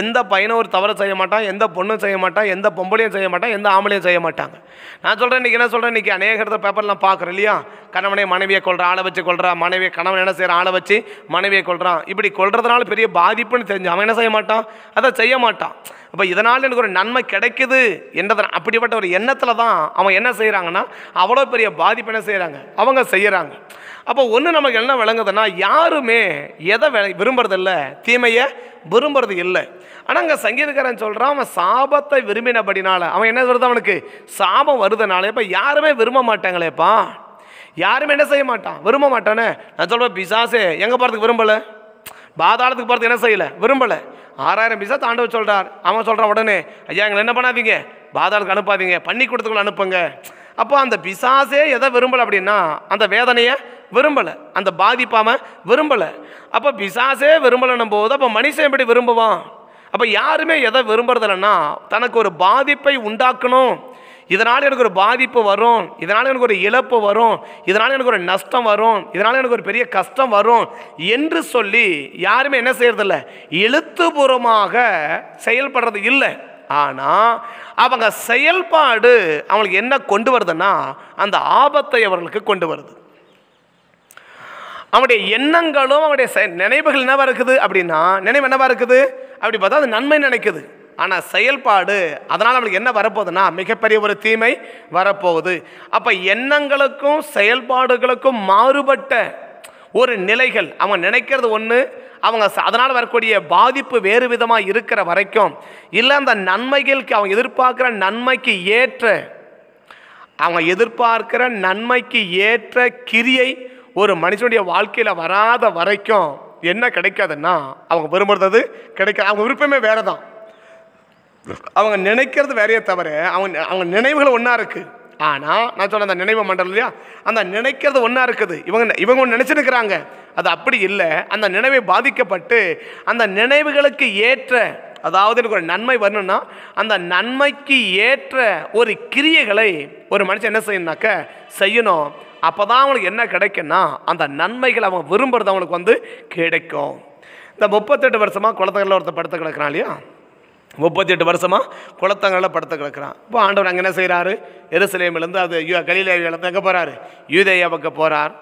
எந்த பையனும் ஒரு தவறு செய்ய மாட்டான் எந்த பொண்ணும் செய்ய மாட்டான் எந்த பொம்பளையும் செய்ய மாட்டான் எந்த ஆம்பளையும் செய்ய மாட்டாங்க நான் சொல்கிறேன் இன்றைக்கி என்ன சொல்கிறேன் இன்றைக்கி அநேக இடத்துல பேப்பர்லாம் பார்க்குறேன் இல்லையா கணவனை மனைவியை கொள்கிற ஆளை வச்சு கொள்கிறான் மனைவியை கணவன் என்ன செய்கிற ஆளை வச்சு மனைவியை கொள்கிறான் இப்படி கொள்றதுனால பெரிய பாதிப்புன்னு தெரிஞ்சு அவன் என்ன செய்ய மாட்டான் அதை செய்ய மாட்டான் அப்போ இதனால் எனக்கு ஒரு நன்மை கிடைக்குது என்றதை அப்படிப்பட்ட ஒரு எண்ணத்தில் தான் அவன் என்ன செய்கிறாங்கன்னா அவ்வளோ பெரிய பாதிப்பு என்ன செய்கிறாங்க அவங்க செய்கிறாங்க அப்போ ஒன்று நமக்கு என்ன விளங்குதுன்னா யாருமே எதை விரும்புறதில்ல தீமையை விரும்புறது இல்லை ஆனால் அங்கே சங்கீதக்காரன் சொல்கிறான் அவன் சாபத்தை விரும்பினபடினால அவன் என்ன சொல்கிறது அவனுக்கு சாபம் வருதுனால இப்போ யாருமே விரும்ப மாட்டாங்களேப்பா யாருமே என்ன செய்ய மாட்டான் விரும்ப மாட்டானே நான் சொல்கிறேன் பிசாசு எங்கே போகிறதுக்கு விரும்பலை பாதாளத்துக்கு போகிறதுக்கு என்ன செய்யலை விரும்பலை ஆறாயிரம் பிசா தாண்டவ சொல்கிறார் அவன் சொல்கிறான் உடனே ஐயா எங்களை என்ன பண்ணாதீங்க பாதாளத்துக்கு அனுப்பாதீங்க பண்ணி கொடுத்துக்குள்ள அனுப்புங்க அப்போ அந்த பிசாசே எதை விரும்பலை அப்படின்னா அந்த வேதனையை விரும்பலை அந்த பாதிப்பாம விரும்பலை அப்போ பிசாசே விரும்பலைன்னும் போது அப்போ மனுஷன் எப்படி விரும்புவான் அப்போ யாருமே எதை விரும்புறதில்லைன்னா தனக்கு ஒரு பாதிப்பை உண்டாக்கணும் இதனால் எனக்கு ஒரு பாதிப்பு வரும் இதனால் எனக்கு ஒரு இழப்பு வரும் இதனால் எனக்கு ஒரு நஷ்டம் வரும் இதனால் எனக்கு ஒரு பெரிய கஷ்டம் வரும் என்று சொல்லி யாருமே என்ன செய்யறதில்ல எழுத்துபூர்வமாக செயல்படுறது இல்லை ஆனால் அவங்க செயல்பாடு அவங்களுக்கு என்ன கொண்டு வருதுன்னா அந்த ஆபத்தை அவர்களுக்கு கொண்டு வருது அவனுடைய எண்ணங்களும் அவனுடைய நினைவுகள் என்னவாக இருக்குது அப்படின்னா நினைவு என்னவாக இருக்குது அப்படி பார்த்தா அது நன்மை நினைக்குது ஆனால் செயல்பாடு அதனால் நம்மளுக்கு என்ன வரப்போகுதுன்னா மிகப்பெரிய ஒரு தீமை வரப்போகுது அப்போ எண்ணங்களுக்கும் செயல்பாடுகளுக்கும் மாறுபட்ட ஒரு நிலைகள் அவங்க நினைக்கிறது ஒன்று அவங்க அதனால் வரக்கூடிய பாதிப்பு வேறு விதமாக இருக்கிற வரைக்கும் இல்லை அந்த நன்மைகளுக்கு அவங்க எதிர்பார்க்குற நன்மைக்கு ஏற்ற அவங்க எதிர்பார்க்கிற நன்மைக்கு ஏற்ற கிரியை ஒரு மனுஷனுடைய வாழ்க்கையில் வராத வரைக்கும் என்ன கிடைக்காதுன்னா அவங்க விரும்புறது கிடைக்காது அவங்க விருப்பமே வேறு தான் அவங்க நினைக்கிறது வேறையே தவிர அவங்க அவங்க நினைவுகள் ஒன்றா இருக்குது ஆனால் நான் சொன்னேன் அந்த நினைவு மண்டலம் இல்லையா அந்த நினைக்கிறது ஒன்றா இருக்குது இவங்க இவங்க ஒன்று நினச்சிருக்கிறாங்க அது அப்படி இல்லை அந்த நினைவை பாதிக்கப்பட்டு அந்த நினைவுகளுக்கு ஏற்ற அதாவது எனக்கு ஒரு நன்மை வரணும்னா அந்த நன்மைக்கு ஏற்ற ஒரு கிரியைகளை ஒரு மனுஷன் என்ன செய்யணுனாக்க செய்யணும் அப்போ தான் அவங்களுக்கு என்ன கிடைக்குன்னா அந்த நன்மைகள் அவங்க விரும்புகிறது அவங்களுக்கு வந்து கிடைக்கும் இந்த முப்பத்தெட்டு வருஷமாக குளத்தங்களில் ஒருத்தர் படுத்து கிடக்கிறான் இல்லையா முப்பத்தி எட்டு வருஷமாக குளத்தங்களில் படுத்து கிடக்கிறான் இப்போ ஆண்டவர் அங்கே என்ன செய்கிறாரு எருசலேமிலேருந்து அது கலிலேவிலேருந்து எங்கே போகிறாரு யூதேயாவுக்கு போகிறார்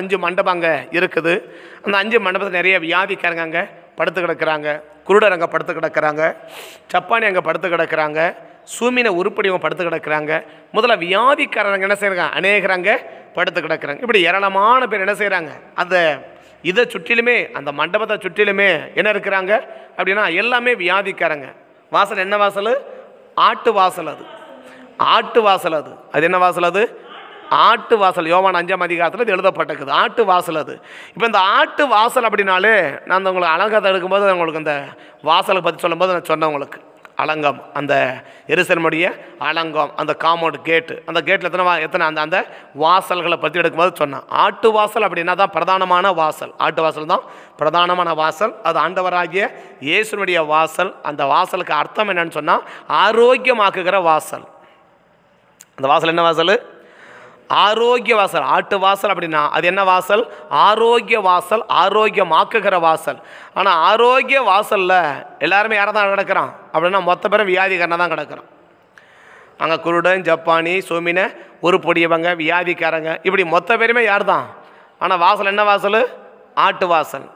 அஞ்சு மண்டபம் அங்கே இருக்குது அந்த அஞ்சு மண்டபத்தில் நிறைய வியாதிக்காரங்க அங்கே படுத்து கிடக்கிறாங்க குருடர் அங்கே படுத்து கிடக்கிறாங்க சப்பானி அங்கே படுத்து கிடக்கிறாங்க சூமின அவங்க படுத்து கிடக்கிறாங்க முதல்ல வியாதிக்காரங்க என்ன செய்கிறாங்க அநேகிறாங்க படுத்து கிடக்கிறாங்க இப்படி ஏராளமான பேர் என்ன செய்கிறாங்க அந்த இதை சுற்றிலுமே அந்த மண்டபத்தை சுற்றிலுமே என்ன இருக்கிறாங்க அப்படின்னா எல்லாமே வியாதிக்காரங்க வாசல் என்ன வாசல் ஆட்டு வாசல் அது ஆட்டு வாசல் அது அது என்ன வாசல் அது ஆட்டு வாசல் யோவான் அஞ்சாம் அதிகாரத்தில் இது எழுதப்பட்டிருக்குது ஆட்டு வாசல் அது இப்போ இந்த ஆட்டு வாசல் அப்படின்னாலே நான் அந்த உங்களுக்கு அழகாக எடுக்கும்போது உங்களுக்கு அந்த வாசலை பற்றி சொல்லும்போது நான் சொன்னேன் உங்களுக்கு அலங்கம் அந்த எருசலமுடைய அலங்கம் அந்த காம்பவுண்ட் கேட்டு அந்த கேட்டில் எத்தனை எத்தனை அந்த அந்த வாசல்களை பற்றி எடுக்கும்போது சொன்னான் ஆட்டு வாசல் அப்படின்னா தான் பிரதானமான வாசல் ஆட்டு வாசல் தான் பிரதானமான வாசல் அது ஆண்டவராகிய இயேசுனுடைய வாசல் அந்த வாசலுக்கு அர்த்தம் என்னன்னு சொன்னால் ஆரோக்கியமாக்குகிற வாசல் அந்த வாசல் என்ன வாசல் ஆரோக்கிய வாசல் ஆட்டு வாசல் அப்படின்னா அது என்ன வாசல் ஆரோக்கிய வாசல் ஆரோக்கியமாக்குகிற வாசல் ஆனால் ஆரோக்கிய வாசலில் எல்லாருமே யாரை தான் கிடக்கிறான் அப்படின்னா மொத்த பேரும் வியாதிக்காரனை தான் கிடக்கிறான் அங்கே குருடன் ஜப்பானி ஒரு பொடியவங்க வியாதிக்காரங்க இப்படி மொத்த பேருமே யார் தான் ஆனால் வாசல் என்ன வாசல் ஆட்டு வாசல்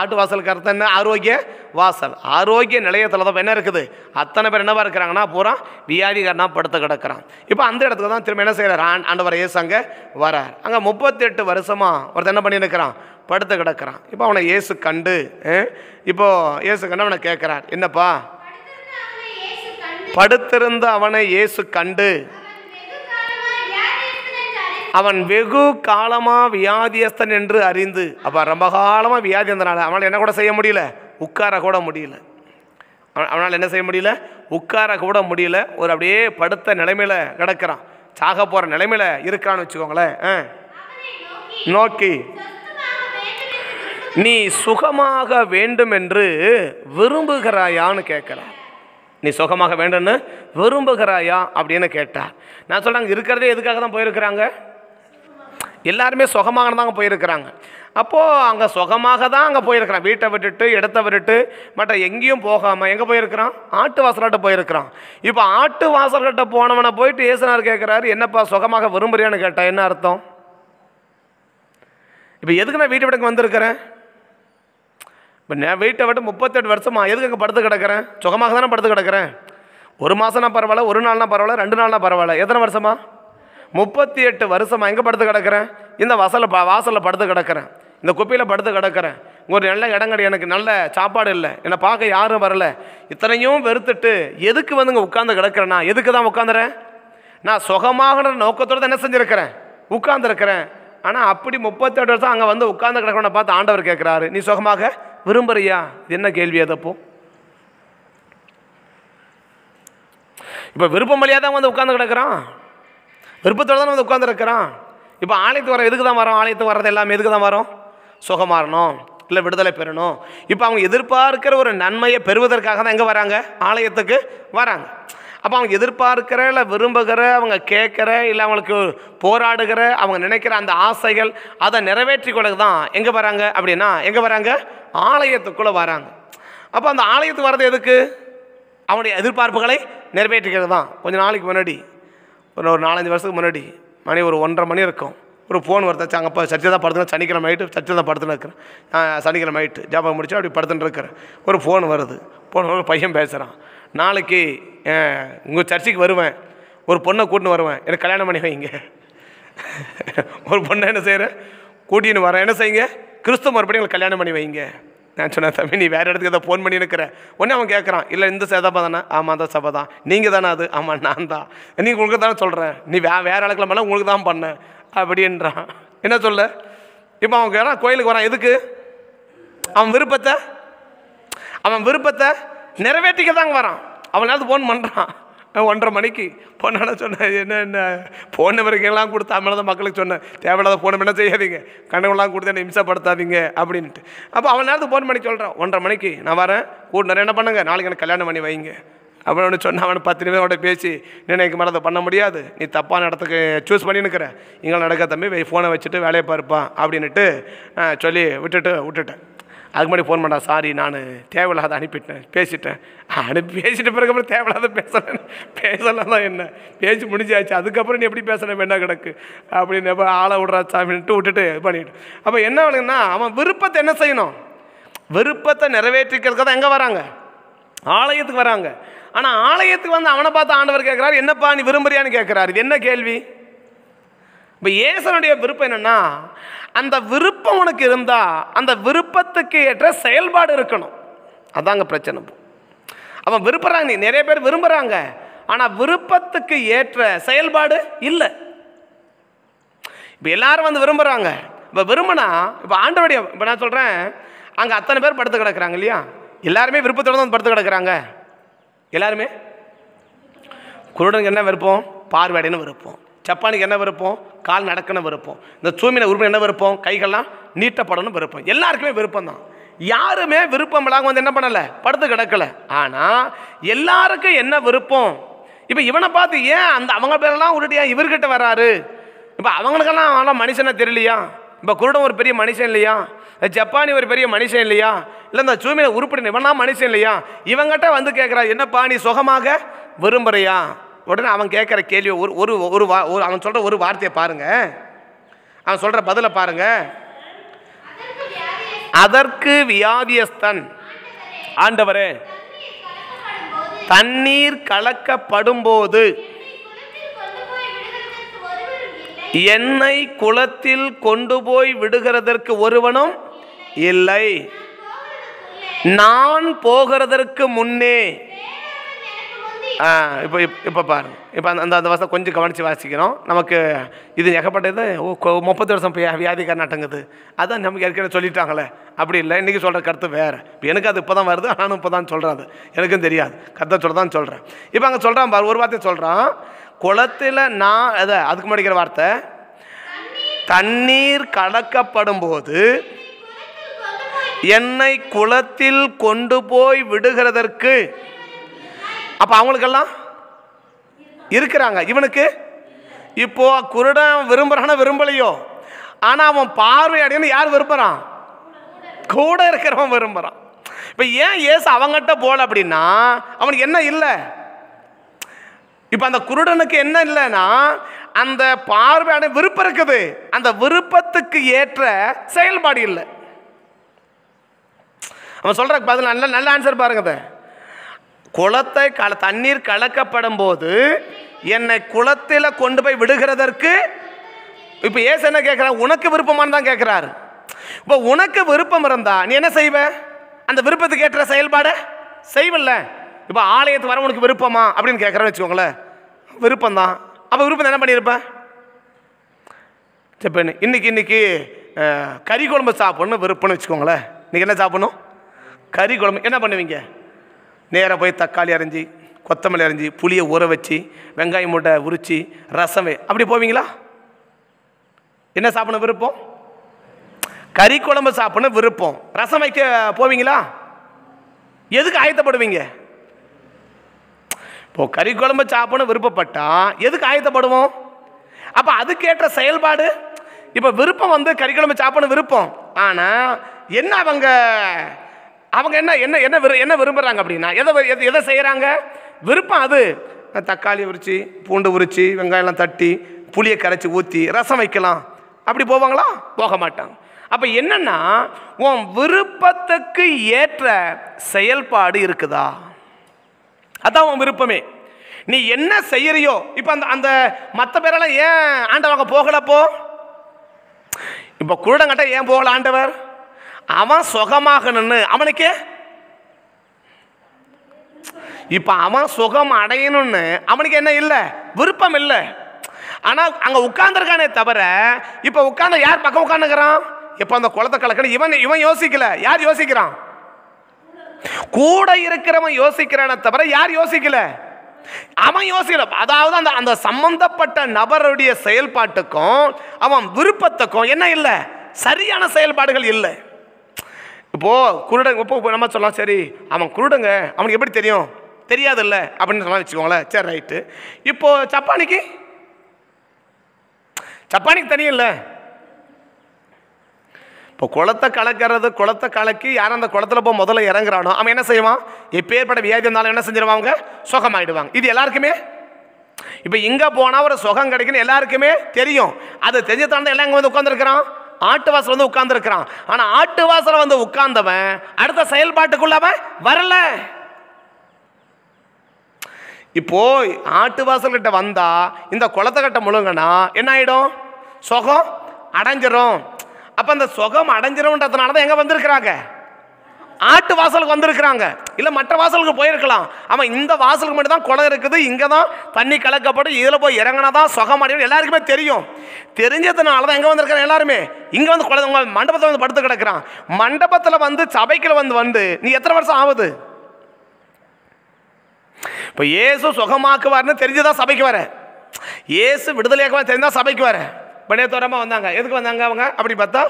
ஆட்டு வாசலுக்கு அர்த்தம் என்ன ஆரோக்கிய வாசல் ஆரோக்கிய நிலையத்தில் தான் என்ன இருக்குது அத்தனை பேர் என்னவா இருக்கிறாங்கன்னா பூரா வியாதிகாரனாக படுத்து கிடக்கிறான் இப்போ அந்த இடத்துக்கு தான் திரும்ப என்ன செய்கிறார் ஆண்டவர் இயேசு அங்கே வரார் அங்கே முப்பத்தெட்டு வருஷமாக ஒருத்தர் என்ன பண்ணியிருக்கிறான் படுத்து கிடக்கிறான் இப்போ அவனை இயேசு கண்டு இப்போது இயேசு கண்டு அவனை கேட்குறார் என்னப்பா படுத்திருந்த அவனை இயேசு கண்டு அவன் வெகு காலமாக வியாதியஸ்தன் என்று அறிந்து அப்போ ரொம்ப காலமாக வியாதி இருந்தனால அவனால் என்ன கூட செய்ய முடியல உட்கார கூட முடியல அவனால் என்ன செய்ய முடியல உட்கார கூட முடியல ஒரு அப்படியே படுத்த நிலைமையில் கிடக்கிறான் சாக போகிற நிலைமையில் இருக்கான்னு வச்சுக்கோங்களேன் ஆ நோக்கி நீ சுகமாக வேண்டும் என்று விரும்புகிறாயான்னு கேட்குறான் நீ சுகமாக வேண்டும்னு விரும்புகிறாயா அப்படின்னு கேட்டா நான் சொல்கிறாங்க இருக்கிறதே எதுக்காக தான் போயிருக்கிறாங்க எல்லாருமே சுகமாக தாங்க போயிருக்கிறாங்க அப்போது அங்கே சுகமாக தான் அங்கே போயிருக்கிறான் வீட்டை விட்டுட்டு இடத்த விட்டுட்டு மற்ற எங்கேயும் போகாமல் எங்கே போயிருக்கிறான் ஆட்டு வாசல்கிட்ட போயிருக்கிறான் இப்போ ஆட்டு வாசல்கிட்ட போனவனை போயிட்டு ஏசுனார் கேட்குறாரு என்னப்பா சுகமாக விரும்புறியான்னு கேட்டால் என்ன அர்த்தம் இப்போ எதுக்கு நான் வீட்டை விட்டுக்கு வந்திருக்கிறேன் இப்போ நான் வீட்டை விட்டு முப்பத்தெட்டு வருஷமா எதுக்கு அங்கே படுத்து கிடக்கிறேன் சுகமாக தானே படுத்து கிடக்கிறேன் ஒரு மாதம்னா பரவாயில்ல ஒரு நாள்னா பரவாயில்ல ரெண்டு நாள்னா பரவாயில்ல எத்தனை வருஷமா முப்பத்தி எட்டு வருஷமாக எங்கே படுத்து கிடக்கிறேன் இந்த வசலை வாசலில் படுத்து கிடக்கிறேன் இந்த குப்பையில் படுத்து கிடக்கிறேன் ஒரு நல்ல இடம் கிடையாது எனக்கு நல்ல சாப்பாடு இல்லை என்னை பார்க்க யாரும் வரல இத்தனையும் வெறுத்துட்டு எதுக்கு வந்துங்க உட்காந்து கிடக்கிறேன்னா எதுக்கு தான் உட்காந்துறேன் நான் சுகமாகற நோக்கத்தோடு தான் என்ன செஞ்சுருக்கிறேன் உட்காந்துருக்கிறேன் ஆனால் அப்படி முப்பத்தெட்டு வருஷம் அங்கே வந்து உட்காந்து கிடக்கிறவனை பார்த்து ஆண்டவர் கேட்குறாரு நீ சுகமாக விரும்புறியா இது என்ன கேள்வி அதப்போ இப்போ விருப்பம் வழியாக தான் வந்து உட்காந்து கிடக்கிறான் விருப்பத்தோடு தான் வந்து உட்காந்துருக்கிறான் இப்போ ஆலயத்து வர எதுக்கு தான் வரோம் ஆலயத்து வர்றது எல்லாமே எதுக்கு தான் வரோம் சுகமாறணும் இல்லை விடுதலை பெறணும் இப்போ அவங்க எதிர்பார்க்கிற ஒரு நன்மையை பெறுவதற்காக தான் எங்கே வராங்க ஆலயத்துக்கு வராங்க அப்போ அவங்க எதிர்பார்க்கிற இல்லை விரும்புகிற அவங்க கேட்குற இல்லை அவங்களுக்கு போராடுகிற அவங்க நினைக்கிற அந்த ஆசைகள் அதை நிறைவேற்றி கொள்ள தான் எங்கே வராங்க அப்படின்னா எங்கே வராங்க ஆலயத்துக்குள்ளே வராங்க அப்போ அந்த ஆலயத்துக்கு வர்றது எதுக்கு அவனுடைய எதிர்பார்ப்புகளை நிறைவேற்றிக்கிறது தான் கொஞ்சம் நாளைக்கு முன்னாடி ஒரு ஒரு நாலஞ்சு வருஷத்துக்கு முன்னாடி மணி ஒரு ஒன்றரை மணி இருக்கும் ஒரு ஃபோன் வருது அங்கே இப்போ சர்ச்சை தான் படுத்துனா சனிக்கிழமை ஆகிட்டு சர்ச்சை தான் படுத்துன்னு இருக்கிறேன் நான் சனிக்கிழமை நைட்டு ஜாபகம் முடிச்சு அப்படி படுத்துன்னு இருக்கிறேன் ஒரு ஃபோன் வருது ஃபோன் ஒரு பையன் பேசுகிறான் நாளைக்கு உங்கள் சர்ச்சைக்கு வருவேன் ஒரு பொண்ணை கூட்டின்னு வருவேன் எனக்கு கல்யாணம் பண்ணி வைங்க ஒரு பொண்ணை என்ன செய்கிறேன் கூட்டின்னு வரேன் என்ன செய்யுங்க கிறிஸ்துவ மறுபடியும் எங்களுக்கு கல்யாணம் பண்ணி வைங்க நான் சொன்னேன் தம்பி நீ வேறு இடத்துக்கு ஏதோ ஃபோன் பண்ணி இருக்கிறேன் உடனே அவன் கேட்குறான் இல்லை இந்த சபை தானே ஆமாம் அந்த சபை தான் நீங்கள் தானே அது ஆமாம் நான் தான் நீங்கள் உங்களுக்கு தானே சொல்கிறேன் நீ வே வேறு இடத்துல மேலே உங்களுக்கு தான் பண்ணேன் அப்படின்றான் என்ன சொல்ல இப்போ அவன் கேட்குறான் கோயிலுக்கு வரான் எதுக்கு அவன் விருப்பத்தை அவன் விருப்பத்தை நிறைவேற்றிக்க தாங்க வரான் அவனாவது ஃபோன் பண்ணுறான் ஒன்றரை மணிக்கு போனால சொன்னேன் என்ன என்ன ஃபோன் நம்பருக்கு எல்லாம் கொடுத்து தமிழ் தான் மக்களுக்கு சொன்னேன் தேவையில்லாத ஃபோன் என்ன செய்யாதீங்க கனவுலாம் கொடுத்து என்ன இம்சப்படுத்தாதீங்க அப்படின்ட்டு அப்போ அவன் நேரத்துக்கு ஃபோன் பண்ணி சொல்கிறான் ஒன்றரை மணிக்கு நான் வரேன் கூட்டினரே என்ன பண்ணுங்கள் நாளைக்கு எனக்கு கல்யாணம் பண்ணி வைங்க அப்படின்னு சொன்ன அவனை பத்து நிமிடம் கூட பேசி நினைக்கு மேலே அதை பண்ண முடியாது நீ தப்பான இடத்துக்கு சூஸ் பண்ணி நிற்கிறேன் இங்கே நடக்க தம்பி ஃபோனை வச்சுட்டு வேலையை பார்ப்பான் அப்படின்ட்டு சொல்லி விட்டுட்டு விட்டுட்டேன் அதுக்கு முன்னாடி ஃபோன் பண்ணா சாரி நான் தேவையில்லாத அனுப்பிட்டேன் பேசிட்டேன் அனுப்பி பேசிட்ட பிறகு அப்புறம் தேவையில்லாத பேசுகிறேன் பேசலாம் தான் என்ன பேசி முடிஞ்சாச்சு அதுக்கப்புறம் நீ எப்படி பேசணும் வேண்டாம் கிடக்கு அப்படின்னு எப்போ ஆளை விடுறா சாமின்ட்டு விட்டுட்டு பண்ணிட்டு அப்போ என்ன வேணுங்கன்னா அவன் விருப்பத்தை என்ன செய்யணும் விருப்பத்தை நிறைவேற்றிக்கிறதுக்கு தான் எங்கே வராங்க ஆலயத்துக்கு வராங்க ஆனால் ஆலயத்துக்கு வந்து அவனை பார்த்து ஆண்டவர் கேட்குறாரு என்னப்பா நீ விரும்புறியான்னு கேட்குறாரு இது என்ன கேள்வி இப்போ ஏசனுடைய விருப்பம் என்னென்னா அந்த விருப்பம் உனக்கு இருந்தால் அந்த விருப்பத்துக்கு ஏற்ற செயல்பாடு இருக்கணும் அதாங்க பிரச்சனை அவன் விரும்புகிறாங்க நிறைய பேர் விரும்புகிறாங்க ஆனால் விருப்பத்துக்கு ஏற்ற செயல்பாடு இல்லை இப்போ எல்லாரும் வந்து விரும்புகிறாங்க இப்போ விரும்பினா இப்போ ஆண்டவடைய இப்போ நான் சொல்கிறேன் அங்கே அத்தனை பேர் படுத்து கிடக்கிறாங்க இல்லையா எல்லாருமே விருப்பத்தோடு தான் படுத்து கிடக்கிறாங்க எல்லாருமே குருடனுக்கு என்ன விருப்பம் பார்வையடைன்னு விருப்பம் ஜப்பானுக்கு என்ன விருப்பம் கால் நடக்கணும் விருப்பம் இந்த சூமியில் உறுப்பினர் என்ன விருப்பம் கைகள்லாம் நீட்டப்படணும் விருப்பம் எல்லாருக்குமே விருப்பம் தான் யாருமே விருப்பம் இல்லாமல் வந்து என்ன பண்ணலை படுத்து கிடக்கலை ஆனால் எல்லாருக்கும் என்ன விருப்பம் இப்போ இவனை பார்த்து ஏன் அந்த அவங்க பேரெல்லாம் உருட்டியா இவர்கிட்ட வராரு இப்போ அவங்களுக்கெல்லாம் அவங்களாம் மனுஷனை தெரியலையா இப்போ குருடன் ஒரு பெரிய மனுஷன் இல்லையா ஜப்பானி ஒரு பெரிய மனுஷன் இல்லையா இல்லை இந்த சூமியில் உருப்படி இவனா மனுஷன் இல்லையா இவங்ககிட்ட வந்து கேட்குறா என்னப்பா நீ சுகமாக விரும்புறியா உடனே அவன் கேட்குற கேள்வி ஒரு ஒரு ஒரு வா ஒரு அவன் சொல்கிற ஒரு வார்த்தையை பாருங்கள் அவன் சொல்கிற பதிலை பாருங்கள் அதற்கு வியாதியஸ்தன் ஆண்டவரே தண்ணீர் கலக்கப்படும் போது என்னை குளத்தில் கொண்டு போய் விடுகிறதற்கு ஒருவனும் இல்லை நான் போகிறதற்கு முன்னே இப்போ இப் இப்போ பாருங்கள் இப்போ அந்த அந்த வருஷம் கொஞ்சம் கவனித்து வாசிக்கிறோம் நமக்கு இது ஏகப்பட்டது முப்பது வருஷம் இப்போ வியாதிக்காரன் அட்டங்குது அதான் நமக்கு ஏற்கனவே சொல்லிட்டாங்களே அப்படி இல்லை இன்றைக்கி சொல்கிற கருத்து வேறு இப்போ எனக்கு அது இப்போ தான் வருது நானும் இப்போ தான் சொல்கிறாது எனக்கும் தெரியாது கருத்தை சொல்ல தான் சொல்கிறேன் இப்போ அங்கே சொல்கிறான் பாரு ஒரு வார்த்தை சொல்கிறான் குளத்தில் நான் அதை அதுக்கு முடிக்கிற வார்த்தை தண்ணீர் கலக்கப்படும் போது என்னை குளத்தில் கொண்டு போய் விடுகிறதற்கு அப்போ அவங்களுக்கெல்லாம் இருக்கிறாங்க இவனுக்கு இப்போ குருடன் விரும்புகிறானா விரும்பலையோ ஆனால் அவன் பார்வை அடையணும் யார் விரும்புறான் கூட இருக்கிறவன் விரும்புகிறான் இப்போ ஏன் ஏசு அவங்ககிட்ட போல அப்படின்னா அவனுக்கு என்ன இல்லை இப்போ அந்த குருடனுக்கு என்ன இல்லைன்னா அந்த பார்வையான விருப்பம் இருக்குது அந்த விருப்பத்துக்கு ஏற்ற செயல்பாடு இல்லை அவன் சொல்கிற பதில் நல்ல நல்ல ஆன்சர் பாருங்க அதை குளத்தை கல தண்ணீர் கலக்கப்படும் போது என்னை குளத்தில் கொண்டு போய் விடுகிறதற்கு இப்போ ஏசு என்ன கேட்குறாரு உனக்கு விருப்பமானு தான் கேட்குறாரு இப்போ உனக்கு விருப்பம் இருந்தால் நீ என்ன செய்வ அந்த விருப்பத்துக்கு ஏற்ற செயல்பாடை செய்வல்ல இப்போ ஆலயத்துக்கு வர உனக்கு விருப்பமா அப்படின்னு கேட்குறேன்னு வச்சுக்கோங்களேன் விருப்பம் தான் அப்போ விருப்பம் என்ன பண்ணியிருப்பேன் சரி இன்றைக்கி இன்றைக்கி கறி குழம்பு சாப்பிட்ணும் விருப்பம்னு வச்சுக்கோங்களேன் இன்றைக்கி என்ன சாப்பிட்ணும் கறி குழம்பு என்ன பண்ணுவீங்க நேராக போய் தக்காளி அரைஞ்சி கொத்தமல்லி அரைஞ்சி புளியை ஊற வச்சு வெங்காயம் மூட்டை உரித்து ரசம் அப்படி போவீங்களா என்ன சாப்பிட விருப்பம் கறி குழம்பு சாப்பிட விருப்பம் ரசம் வைக்க போவீங்களா எதுக்கு ஆயத்தப்படுவீங்க இப்போ கறி குழம்பு சாப்பிட விருப்பப்பட்டால் எதுக்கு ஆயத்தப்படுவோம் அப்போ அதுக்கேற்ற செயல்பாடு இப்போ விருப்பம் வந்து கறி குழம்பு சாப்பிட விருப்பம் ஆனால் என்ன அவங்க அவங்க என்ன என்ன என்ன விரு என்ன விரும்புகிறாங்க அப்படின்னா எதை எது எதை செய்கிறாங்க விருப்பம் அது தக்காளி உரிச்சு பூண்டு உரிச்சு வெங்காயம்லாம் தட்டி புளியை கரைச்சி ஊற்றி ரசம் வைக்கலாம் அப்படி போவாங்களா போக மாட்டாங்க அப்போ என்னென்னா உன் விருப்பத்துக்கு ஏற்ற செயல்பாடு இருக்குதா அதான் உன் விருப்பமே நீ என்ன செய்கிறியோ இப்போ அந்த அந்த மற்ற பேரெல்லாம் ஏன் ஆண்டவங்க போகலப்போ இப்போ குருடங்கட்ட ஏன் போகல ஆண்டவர் அவன் சுகமாகணும்னு அவனுக்கே இப்போ அவன் சுகம் அடையணும்னு அவனுக்கு என்ன இல்லை விருப்பம் இல்லை ஆனால் அங்கே உட்கார்ந்துருக்கானே தவிர இப்போ உட்காந்து யார் பக்கம் உட்காந்துக்கிறான் இப்போ அந்த குளத்தை கலக்கணும் இவன் இவன் யோசிக்கல யார் யோசிக்கிறான் கூட இருக்கிறவன் யோசிக்கிறான தவிர யார் யோசிக்கல அவன் யோசிக்கல அதாவது அந்த அந்த சம்பந்தப்பட்ட நபருடைய செயல்பாட்டுக்கும் அவன் விருப்பத்துக்கும் என்ன இல்லை சரியான செயல்பாடுகள் இல்லை இப்போது குருடன் இப்போ நம்ம சொல்லலாம் சரி அவன் குருடங்க அவனுக்கு எப்படி தெரியும் இல்லை அப்படின்னு சொல்லலாம் வச்சுக்கோங்களேன் சரி ரைட்டு இப்போது சப்பானிக்கு சப்பானிக்கு தெரியும் இல்லை இப்போ குளத்தை கலக்கிறது குளத்தை கலக்கி யார் அந்த குளத்தில் போய் முதல்ல இறங்குறானோ அவன் என்ன செய்வான் எப்பேற்பட்ட வியாதி இருந்தாலும் என்ன செஞ்சிருவாங்க சுகமாயிடுவாங்க இது எல்லாருக்குமே இப்போ இங்கே போனால் ஒரு சுகம் கிடைக்குன்னு எல்லாருக்குமே தெரியும் அது தெரிஞ்சதான எல்லாம் இங்கே வந்து உட்காந்துருக்கிறான் ஆட்டு வாசல் வந்து உட்கார்ந்துருக்கிறான் ஆனால் ஆட்டு வாசலை வந்து உட்கார்ந்தவன் அடுத்த செயல்பாட்டுக்குள்ள அவன் வரல இப்போ ஆட்டு வாசல்கிட்ட வந்தா இந்த கட்ட முழுங்கன்னா என்ன ஆகிடும் சொகம் அடைஞ்சிரும் அப்போ அந்த சொகம் அடைஞ்சிரும்ன்றதுனால தான் எங்கே வந்திருக்கிறாங்க ஆட்டு வாசலுக்கு வந்திருக்கிறாங்க இல்லை மற்ற வாசலுக்கு போயிருக்கலாம் ஆமாம் இந்த வாசலுக்கு மட்டும் தான் குளம் இருக்குது இங்கே தான் தண்ணி கலக்கப்படும் இதில் போய் இறங்கினா தான் சுகம் அடையும் எல்லாருக்குமே தெரியும் தெரிஞ்சதுனால தான் எங்கே வந்திருக்கிறேன் எல்லாருமே இங்கே வந்து குளம் உங்கள் மண்டபத்தில் வந்து படுத்து கிடக்கிறான் மண்டபத்தில் வந்து சபைக்கில் வந்து வந்து நீ எத்தனை வருஷம் ஆகுது இப்போ ஏசு சுகமாக்குவார்னு தெரிஞ்சுதான் சபைக்கு வர ஏசு விடுதலையாக்குவார் தெரிஞ்சால் சபைக்கு வர இப்போ வந்தாங்க எதுக்கு வந்தாங்க அவங்க அப்படி பார்த்தா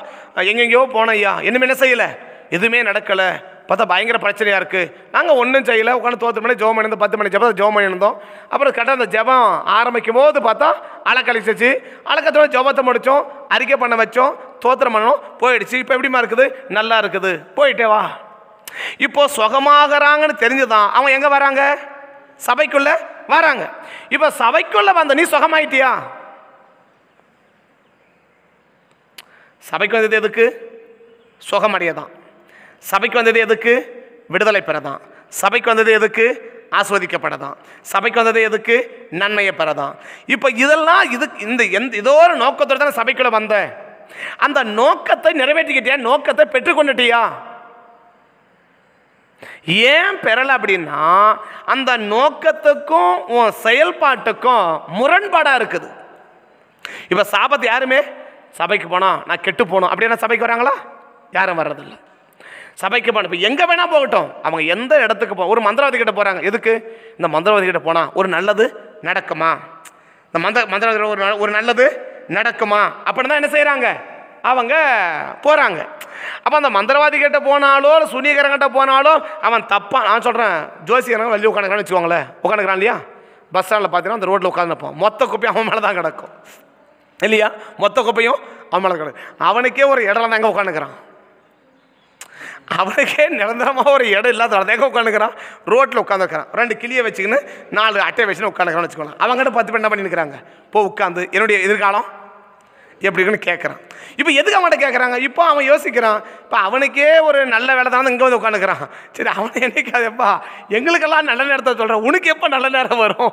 எங்கெங்கேயோ போன ஐயா இன்னும் என்ன செய்யலை எதுவுமே நடக்கலை பார்த்தா பயங்கர பிரச்சனையாக இருக்குது நாங்கள் ஒன்றும் செய்யலை உட்காந்து தோற்று மணி ஜோம் பண்ணி பத்து மணி ஜபம் ஜோம் இருந்தோம் அப்புறம் கரெக்டாக அந்த ஜபம் ஆரம்பிக்கும் போது பார்த்தா அலக்கழிச்சிச்சு அலக்கத்தோட ஜபத்தை முடித்தோம் அறிக்கை பண்ண வச்சோம் தோத்திரம் பண்ணோம் போயிடுச்சு இப்போ எப்படிமா இருக்குது நல்லா இருக்குது போயிட்டே வா இப்போது சுகமாகறாங்கன்னு தெரிஞ்சுதான் அவன் எங்கே வராங்க சபைக்குள்ளே வராங்க இப்போ சபைக்குள்ளே வந்த நீ சுகமாயிட்டியா சபைக்கு வந்தது எதுக்கு சுகமடைய தான் சபைக்கு வந்தது எதுக்கு விடுதலை பெறதான் சபைக்கு வந்தது எதுக்கு ஆஸ்வதிக்கப்படதான் சபைக்கு வந்தது எதுக்கு நன்மையை பெறதான் இப்போ இதெல்லாம் இது இந்த எந்த ஏதோ ஒரு நோக்கத்தோடு தானே சபைக்குள்ளே வந்தேன் அந்த நோக்கத்தை நிறைவேற்றிக்கிட்டியா நோக்கத்தை பெற்றுக்கொண்டுட்டியா ஏன் பெறலை அப்படின்னா அந்த நோக்கத்துக்கும் உன் செயல்பாட்டுக்கும் முரண்பாடாக இருக்குது இப்போ சாபத்து யாருமே சபைக்கு போனோம் நான் கெட்டு போனோம் அப்படின்னா சபைக்கு வராங்களா யாரும் வர்றதில்லை சபைக்கு போன இப்போ எங்கே வேணால் போகட்டும் அவங்க எந்த இடத்துக்கு போ ஒரு மந்திரவாதி கிட்ட போகிறாங்க எதுக்கு இந்த மந்திரவாதி கிட்ட போனால் ஒரு நல்லது நடக்குமா இந்த மந்திர மந்திரவாதி ஒரு ஒரு நல்லது நடக்குமா அப்படின்னு தான் என்ன செய்கிறாங்க அவங்க போகிறாங்க அப்போ அந்த மந்திரவாதி கிட்ட போனாலோ சுனிகரங்கிட்ட போனாலோ அவன் தப்பாக நான் சொல்கிறேன் ஜோசிகரங்க வெளியே உட்காந்துக்கிறான்னு வச்சுக்கோங்களேன் உட்காந்துக்கிறான் இல்லையா பஸ் ஸ்டாண்டில் பார்த்தீங்கன்னா அந்த ரோட்டில் உட்காந்துருப்பான் மொத்த குப்பையும் அவன் மேலே தான் கிடக்கும் இல்லையா மொத்த குப்பையும் அவன் மேலே கிடக்கும் அவனுக்கே ஒரு இடம் தாங்க உட்காந்துக்கிறான் அவனுக்கே நிரந்தரமாக ஒரு இடம் இல்லாத தேங்க உட்காந்துக்கிறான் ரோட்டில் உட்காந்துக்கிறான் ரெண்டு கிளியை வச்சுக்கின்னு நாலு அட்டை வச்சுன்னு உட்காந்துக்கிறான்னு வச்சுக்கோங்க அவங்ககிட்ட பத்து பேர் என்ன பண்ணிருக்கிறாங்க இப்போ உட்காந்து என்னுடைய எதிர்காலம் எப்படி இருக்குன்னு கேட்குறான் இப்போ எதுக்கு அவன்கிட்ட கேட்குறாங்க இப்போ அவன் யோசிக்கிறான் இப்போ அவனுக்கே ஒரு நல்ல வேலை தான் இங்கே வந்து உட்காந்துக்கிறான் சரி அவனை என்னைக்காதப்பா எங்களுக்கெல்லாம் நல்ல நேரத்தை சொல்கிறான் உனக்கு எப்போ நல்ல நேரம் வரும்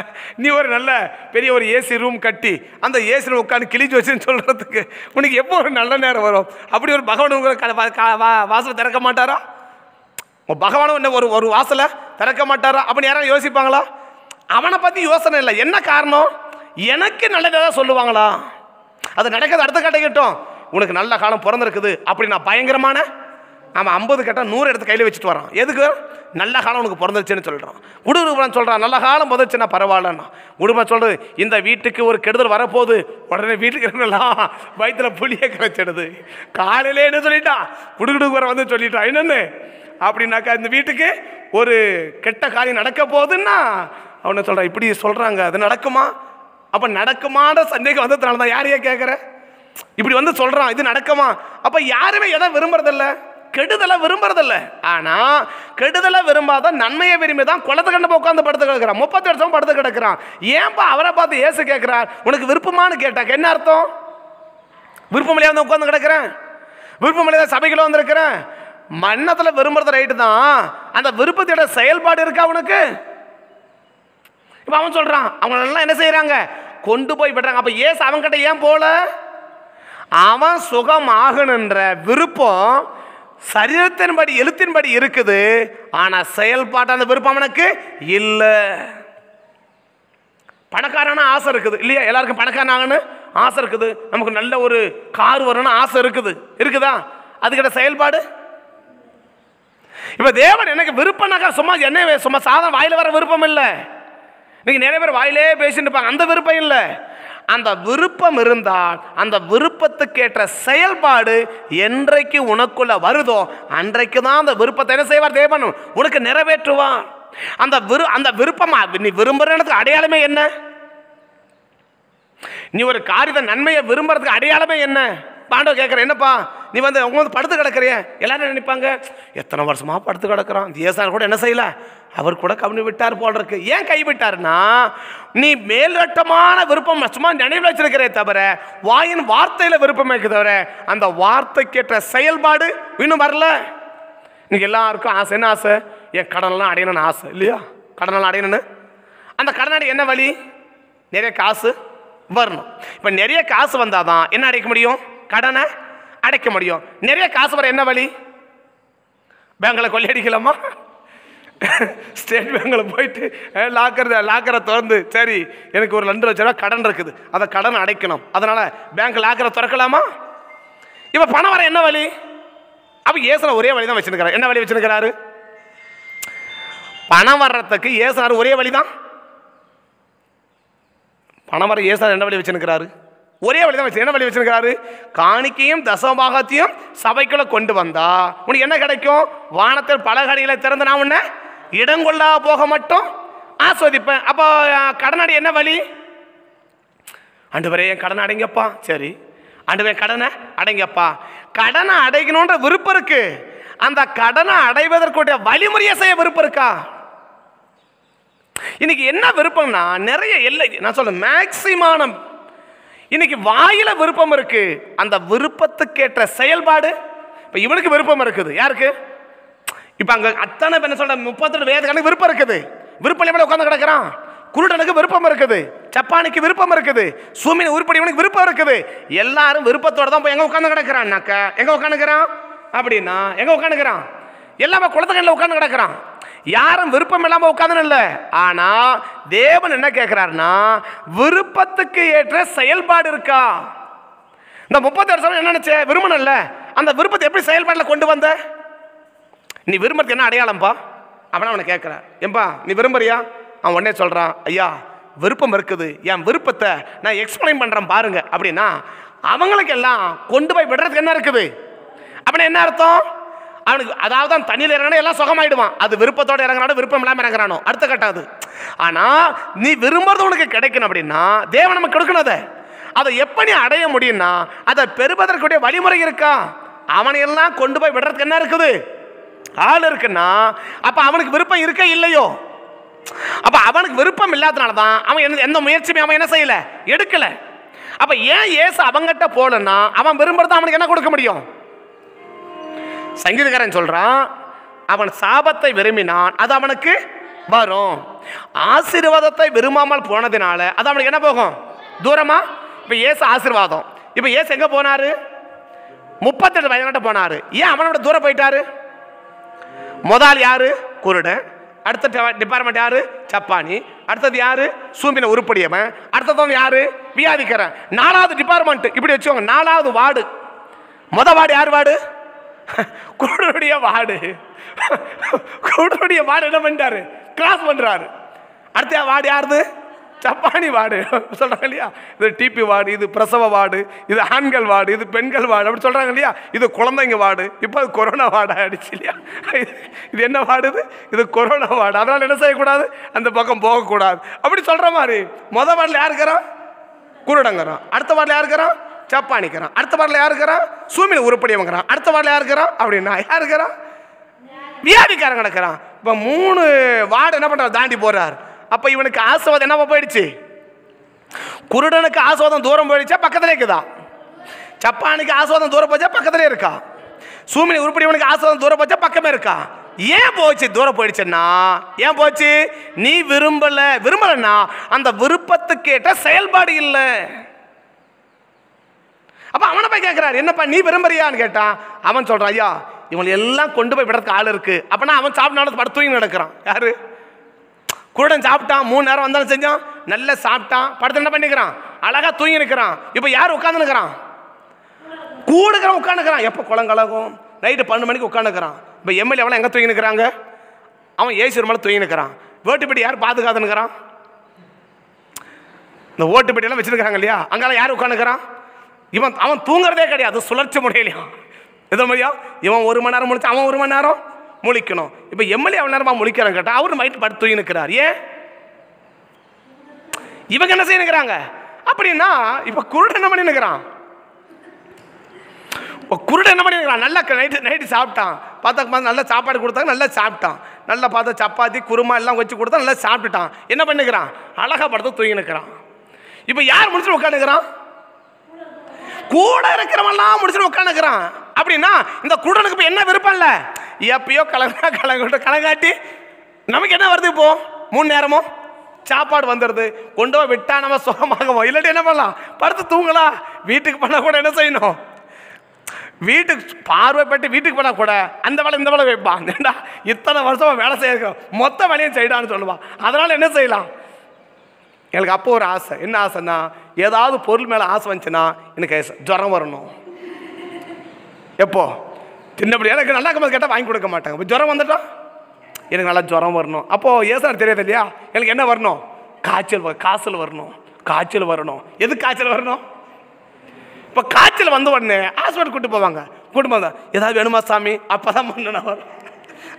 நீ ஒரு நல்ல பெரிய ஒரு ஏசி ரூம் கட்டி அந்த ஏசியில் உட்காந்து கிழிஞ்சு வச்சுன்னு சொல்கிறதுக்கு உனக்கு எப்போ ஒரு நல்ல நேரம் வரும் அப்படி ஒரு பகவான் உங்களை வாசலை திறக்க மாட்டாரா உங்கள் பகவானும் என்ன ஒரு ஒரு வாசலை திறக்க மாட்டாரா அப்படின்னு யாராவது யோசிப்பாங்களா அவனை பற்றி யோசனை இல்லை என்ன காரணம் எனக்கு நல்லதாக சொல்லுவாங்களா அது நடக்கிறது அடுத்த கட்டை கிட்டோம் உனக்கு நல்ல காலம் பிறந்திருக்குது அப்படி நான் பயங்கரமான நம்ம ஐம்பது கேட்டால் நூறு எடுத்து கையில் வச்சுட்டு வரோம் எதுக்கு நல்ல காலம் உனக்கு பிறந்துருச்சுன்னு சொல்கிறான் குடுகுடுப்புறான் சொல்கிறான் நல்ல காலம் பிறந்துச்சுன்னா பரவாயில்லன்னா குடும்பம் சொல்கிறது இந்த வீட்டுக்கு ஒரு கெடுதல் வரப்போகுது உடனே வீட்டுக்கு இருக்கலாம் வயிற்றில் புளியை கரைச்சிடுது காலையில் என்ன சொல்லிட்டான் குடுகுடுப்புற வந்து சொல்லிட்டான் என்னென்னு அப்படின்னாக்கா இந்த வீட்டுக்கு ஒரு கெட்ட காரியம் நடக்க போகுதுன்னா அவனை சொல்கிறான் இப்படி சொல்கிறாங்க அது நடக்குமா அப்போ நடக்குமான சந்தேகம் வந்ததுனால தான் யாரையே கேட்குற இப்படி வந்து சொல்கிறான் இது நடக்குமா அப்போ யாருமே எதை விரும்புறதில்லை கெடுதலை விரும்புறதில்ல ஆனால் கெடுதலை விரும்பாத நன்மையை விரும்பி தான் குளத்து கண்ட உட்காந்து படுத்து கிடக்கிறான் முப்பத்தி வருஷம் படுத்து கிடக்கிறான் ஏன்பா அவரை பார்த்து ஏசு கேட்கிறார் உனக்கு விருப்பமானு கேட்டாக்க என்ன அர்த்தம் விருப்பமில்லையா வந்து உட்காந்து கிடக்கிறேன் விருப்பமில்லையா சபைக்குள்ள வந்திருக்கிறேன் மன்னத்தில் விரும்புறது ரைட்டு தான் அந்த விருப்பத்தோட செயல்பாடு இருக்கா அவனுக்கு இப்போ அவன் சொல்கிறான் அவங்களெல்லாம் என்ன செய்கிறாங்க கொண்டு போய் விடுறாங்க அப்போ ஏசு அவன்கிட்ட ஏன் போகல அவன் சுகமாகணுன்ற விருப்பம் சரீரத்தின்படி எழுத்தின்படி இருக்குது ஆனால் செயல்பாட்டு அந்த விருப்பம் எனக்கு இல்லை பணக்காரனா ஆசை இருக்குது இல்லையா எல்லாருக்கும் பணக்காரனாகனு ஆசை இருக்குது நமக்கு நல்ல ஒரு கார் வரணும்னு ஆசை இருக்குது இருக்குதா அதுக்கிட்ட செயல்பாடு இப்போ தேவன் எனக்கு விருப்பம்னாக்கா சும்மா என்ன சும்மா சாதம் வாயில் வர விருப்பம் இல்லை இன்னைக்கு நிறைய பேர் வாயிலே பேசிட்டு இருப்பாங்க அந்த விருப்பம் இல்லை அந்த விருப்பம் இருந்தால் அந்த விருப்பத்துக்கேற்ற செயல்பாடு என்றைக்கு உனக்குள்ள வருதோ அன்றைக்கு தான் அந்த விருப்பத்தை என்ன செய்வார் தேவன் உனக்கு நிறைவேற்றுவான் அந்த விரு அந்த விருப்பம் நீ விரும்புறதுக்கு அடையாளமே என்ன நீ ஒரு காரியத்தை நன்மையை விரும்புறதுக்கு அடையாளமே என்ன பாண்டவ கேட்குற என்னப்பா நீ வந்து உங்க வந்து படுத்து கிடக்குறிய எல்லாரும் நினைப்பாங்க எத்தனை வருஷமாக படுத்து கிடக்குறான் தேசார் கூட என்ன செய்யலை அவர் கூட கவனி விட்டார் போல் இருக்கு ஏன் கைவிட்டார்னா நீ மேல்கட்டமான விருப்பம் சும்மா நினைவில் வச்சிருக்கிறே தவிர வாயின் வார்த்தையில் விருப்பமே தவிர அந்த வார்த்தை கேட்ட செயல்பாடு இன்னும் வரல இன்னைக்கு எல்லாருக்கும் ஆசை என்ன ஆசை என் கடனெல்லாம் அடையணும்னு ஆசை இல்லையா கடனெல்லாம் அடையணும்னு அந்த கடன் அடி என்ன வழி நிறைய காசு வரணும் இப்போ நிறைய காசு வந்தால் தான் என்ன அடைக்க முடியும் கடனை அடைக்க முடியும் நிறைய காசு வர என்ன வழி பேங்கில் கொள்ளையடிக்கலாமா ஸ்டேட் பேங்கில் போயிட்டு லாக்கர் லாக்கரை திறந்து சரி எனக்கு ஒரு ரெண்டு லட்சம் ரூபா கடன் இருக்குது அதை கடன் அடைக்கணும் அதனால் பேங்க் லாக்கரை திறக்கலாமா இப்போ பணம் வர என்ன வழி அப்போ ஏசனை ஒரே வழி தான் வச்சுருக்கிறார் என்ன வழி வச்சுருக்கிறாரு பணம் வர்றதுக்கு ஏசனார் ஒரே வழி தான் பணம் வர ஏசனார் என்ன வழி வச்சுருக்கிறாரு ஒரே வழி தான் வச்சு என்ன வழி வச்சிருக்காரு காணிக்கையும் தசமாகத்தையும் சபைக்குள்ள கொண்டு வந்தா உனக்கு என்ன கிடைக்கும் வானத்தில் பல கடைகளை திறந்து நான் உன்ன இடம் கொள்ளா போக மட்டும் ஆஸ்வதிப்பேன் அப்போ கடனாடி என்ன வழி அண்டு வரை என் கடன் அடைங்கப்பா சரி அண்டு பேர் கடனை அடைங்கப்பா கடனை அடைக்கணுன்ற விருப்பம் இருக்கு அந்த கடனை அடைவதற்குடைய வழிமுறையை செய்ய விருப்பம் இருக்கா இன்னைக்கு என்ன விருப்பம்னா நிறைய இல்லை நான் சொல்ல மேக்சிமானம் இன்னைக்கு வாயில விருப்பம் இருக்கு அந்த விருப்பத்துக்கேற்ற செயல்பாடு இப்போ இவனுக்கு விருப்பம் இருக்குது யாருக்கு இப்போ அங்கே அத்தனை என்ன சொல்கிற முப்பத்தெட்டு வேத கணக்கு விருப்பம் இருக்குது விருப்பம் இல்லாமல் உட்காந்து கிடக்கிறான் குருடனுக்கு விருப்பம் இருக்குது சப்பானுக்கு விருப்பம் இருக்குது சூமியின் உருப்படிவனுக்கு விருப்பம் இருக்குது எல்லாரும் விருப்பத்தோடு தான் போய் எங்கே உட்காந்து கிடக்கிறான்னாக்கா எங்கே உட்காந்துக்கிறான் அப்படின்னா எங்கே உட்காந்துக்கிறான் எல்லாமே குளத்துக்கண்ணில் உட்காந்து கிடக்கிறான் யாரும் விருப்பம் இல்லாமல் உட்காந்துன்னு இல்லை ஆனால் தேவன் என்ன கேட்குறாருன்னா விருப்பத்துக்கு ஏற்ற செயல்பாடு இருக்கா இந்த முப்பத்தி வருஷம் என்ன விரும்பணும் இல்லை அந்த விருப்பத்தை எப்படி செயல்பாட்டில் கொண்டு வந்த நீ விரும்புறது என்ன அடையாளம்ப்பா அவனை அவனை கேட்குறேன் ஏன்பா நீ விரும்புறியா அவன் உடனே சொல்கிறான் ஐயா விருப்பம் இருக்குது என் விருப்பத்தை நான் எக்ஸ்பிளைன் பண்ணுறேன் பாருங்க அப்படின்னா அவங்களுக்கு எல்லாம் கொண்டு போய் விடுறதுக்கு என்ன இருக்குது அப்படின்னு என்ன அர்த்தம் அவனுக்கு அதாவது தான் தண்ணியில் இறங்கினா எல்லாம் சுகமாயிடுவான் அது விருப்பத்தோடு இறங்குறானோ விருப்பம் இல்லாமல் இறங்குறானோ அடுத்த கட்டம் அது ஆனால் நீ விரும்புறது உனக்கு கிடைக்கணும் அப்படின்னா தேவன் நமக்கு கொடுக்கணும் அதை அதை எப்போ நீ அடைய முடியும்னா அதை பெறுவதற்குடைய வழிமுறை இருக்கா அவனையெல்லாம் கொண்டு போய் விடுறதுக்கு என்ன இருக்குது ஆள் இருக்குன்னா அப்போ அவனுக்கு விருப்பம் இருக்க இல்லையோ அப்போ அவனுக்கு விருப்பம் இல்லாதனால தான் அவன் எந்த முயற்சியுமே அவன் என்ன செய்யலை எடுக்கலை அப்போ ஏன் ஏசு அவங்கிட்ட போலன்னா அவன் விரும்புறது அவனுக்கு என்ன கொடுக்க முடியும் சங்கீதக்காரன் சொல்கிறான் அவன் சாபத்தை விரும்பினான் அது அவனுக்கு வரும் ஆசீர்வாதத்தை விரும்பாமல் போனதினால அது அவனுக்கு என்ன போகும் தூரமா இப்போ ஏசு ஆசீர்வாதம் இப்போ ஏசு எங்கே போனார் முப்பத்தெட்டு வயதாட்ட போனார் ஏன் அவனோட தூரம் போயிட்டாரு முதல் யார் குருடன் அடுத்த டிபார்ட்மெண்ட் யாரு சப்பானி அடுத்தது யாரு சூம்பின உருப்படியவன் அடுத்தவன் யாரு வியாதிக்கிறேன் நாலாவது டிபார்ட்மெண்ட் இப்படி வச்சுக்கோங்க நாலாவது வார்டு மொத வார்டு யார் வார்டு குருடைய வார்டு குருடைய வார்டு என்ன பண்ணிட்டாரு கிளாஸ் பண்ணுறாரு அடுத்த வார்டு யாருது ஜப்பானி வார்டு சொல்கிறாங்க இல்லையா இது டிபி வார்டு இது பிரசவ வார்டு இது ஆண்கள் வார்டு இது பெண்கள் வார்டு அப்படி சொல்கிறாங்க இல்லையா இது குழந்தைங்க வார்டு இப்போ அது கொரோனா வார்டு ஆகிடுச்சு இல்லையா இது என்ன வார்டு இது இது கொரோனா வார்டு அதனால் என்ன செய்யக்கூடாது அந்த பக்கம் போகக்கூடாது அப்படி சொல்கிற மாதிரி மொதல் வார்டில் யார் இருக்கிறான் குருடங்கிறான் அடுத்த வார்டில் யார் இருக்கிறான் ஜப்பானிக்கிறான் அடுத்த வார்டில் யார் இருக்கிறான் சூமியில் உருப்படியவங்கிறான் அடுத்த வார்டில் யார் இருக்கிறான் அப்படின்னா யார் இருக்கிறான் வியாதிக்காரன் கிடக்கிறான் இப்போ மூணு வார்டு என்ன பண்ணுறாரு தாண்டி போகிறார் அப்போ இவனுக்கு ஆசீர்வாதம் என்னவா போயிடுச்சு குருடனுக்கு ஆசீர்வாதம் தூரம் போயிடுச்சா பக்கத்தில் இருக்குதா சப்பானுக்கு ஆசீர்வாதம் தூரம் போச்சா பக்கத்துல இருக்கா சூமினி உருப்படி இவனுக்கு ஆசீர்வாதம் தூரம் போச்சா பக்கமே இருக்கா ஏன் போச்சு தூரம் போயிடுச்சுன்னா ஏன் போச்சு நீ விரும்பல விரும்பலன்னா அந்த விருப்பத்துக்கேட்ட செயல்பாடு இல்லை அப்போ அவனை போய் கேட்குறாரு என்னப்பா நீ விரும்புறியான்னு கேட்டான் அவன் சொல்கிறான் ஐயா இவங்களை எல்லாம் கொண்டு போய் விடறதுக்கு ஆள் இருக்குது அப்பனா அவன் சாப்பிட்டு நடந்து படுத்து நடக்கிறான் யாரு குருடன் சாப்பிட்டான் மூணு நேரம் வந்தாலும் செஞ்சான் நல்லா சாப்பிட்டான் படத்தில் என்ன பண்ணிக்கிறான் அழகாக தூங்கி நிற்கிறான் இப்போ யார் உட்காந்து நிற்கிறான் கூடுக்கிறான் உட்காந்துக்கிறான் எப்போ குளங்கலகும் நைட்டு பன்னெண்டு மணிக்கு உட்காந்துக்கிறான் இப்போ எம்எல்ஏ எவ்வளோ எங்கே தூங்கி நிற்கிறாங்க அவன் ஏசி மேலே தூங்கி நிற்கிறான் வேட்டுப்பட்டி யார் பாதுகாத்து நிற்கிறான் இந்த ஓட்டுப்பட்டியெல்லாம் வச்சுருக்காங்க இல்லையா அங்கெல்லாம் யார் உட்காந்துக்கிறான் இவன் அவன் தூங்குறதே கிடையாது சுழற்சி முறையிலையா எதோ மாதிரியா இவன் ஒரு மணி நேரம் முடிச்சு அவன் ஒரு மணி நேரம் முழிக்கணும் இப்போ எம்எல்ஏ அவ்வளோ நேரமாக முழிக்கிறாங்க கேட்டால் அவரு மைண்ட் படுத்து தூங்கினுக்கிறார் ஏன் இவங்க என்ன செய்யணுங்கிறாங்க அப்படின்னா இப்போ குருட என்ன பண்ணினுக்கிறான் இப்போ குருட என்ன பண்ணிருக்கிறான் நல்லா நைட்டு நைட்டு சாப்பிட்டான் பார்த்தா பார்த்து நல்லா சாப்பாடு கொடுத்தாங்க நல்லா சாப்பிட்டான் நல்லா பார்த்தா சப்பாத்தி குருமா எல்லாம் வச்சு கொடுத்தா நல்லா சாப்பிட்டுட்டான் என்ன பண்ணுக்கிறான் அழகாக படுத்து நிற்கிறான் இப்போ யார் முடிச்சுட்டு உட்காந்துக்கிறான் கூட இருக்கிறவன்லாம் முடிச்சுட்டு உட்காந்துக்கிறான் அப்படின்னா இந்த குருடனுக்கு இப்போ என்ன விருப்பம் இல்லை எப்பயோ கலங்கா கலங்கட்டு கலங்காட்டி நமக்கு என்ன வருது இப்போ மூணு நேரமும் சாப்பாடு வந்துடுது கொண்டு போய் விட்டா நம்ம சுகமாகவும் இல்லாட்டி என்ன பண்ணலாம் படுத்து தூங்கலாம் வீட்டுக்கு பண்ண கூட என்ன செய்யணும் வீட்டுக்கு பார்வைப்பட்டு வீட்டுக்கு போனால் கூட அந்த வேலை இந்த வேலை வைப்பான் ஏண்டா இத்தனை வருஷமாக வேலை செய்யறோம் மொத்த வேலையும் செய்யிடான்னு சொல்லுவான் அதனால் என்ன செய்யலாம் எனக்கு அப்போ ஒரு ஆசை என்ன ஆசைன்னா ஏதாவது பொருள் மேலே ஆசை வந்துச்சுன்னா எனக்கு ஜுரம் வரணும் எப்போ தின்னபடி எனக்கு நல்லா இருக்கும்போது கேட்டால் வாங்கி கொடுக்க மாட்டாங்க இப்போ ஜுரம் வந்துட்டா எனக்கு நல்லா ஜுரம் வரணும் அப்போது ஏசார் தெரியாது இல்லையா எனக்கு என்ன வரணும் காய்ச்சல் காய்ச்சல் வரணும் காய்ச்சல் வரணும் எது காய்ச்சல் வரணும் இப்போ காய்ச்சல் வந்த உடனே ஹாஸ்பிட்டல் கூட்டு போவாங்க கூட்டு போதா ஏதாவது வேணுமா சாமி அப்போ தான் வரும்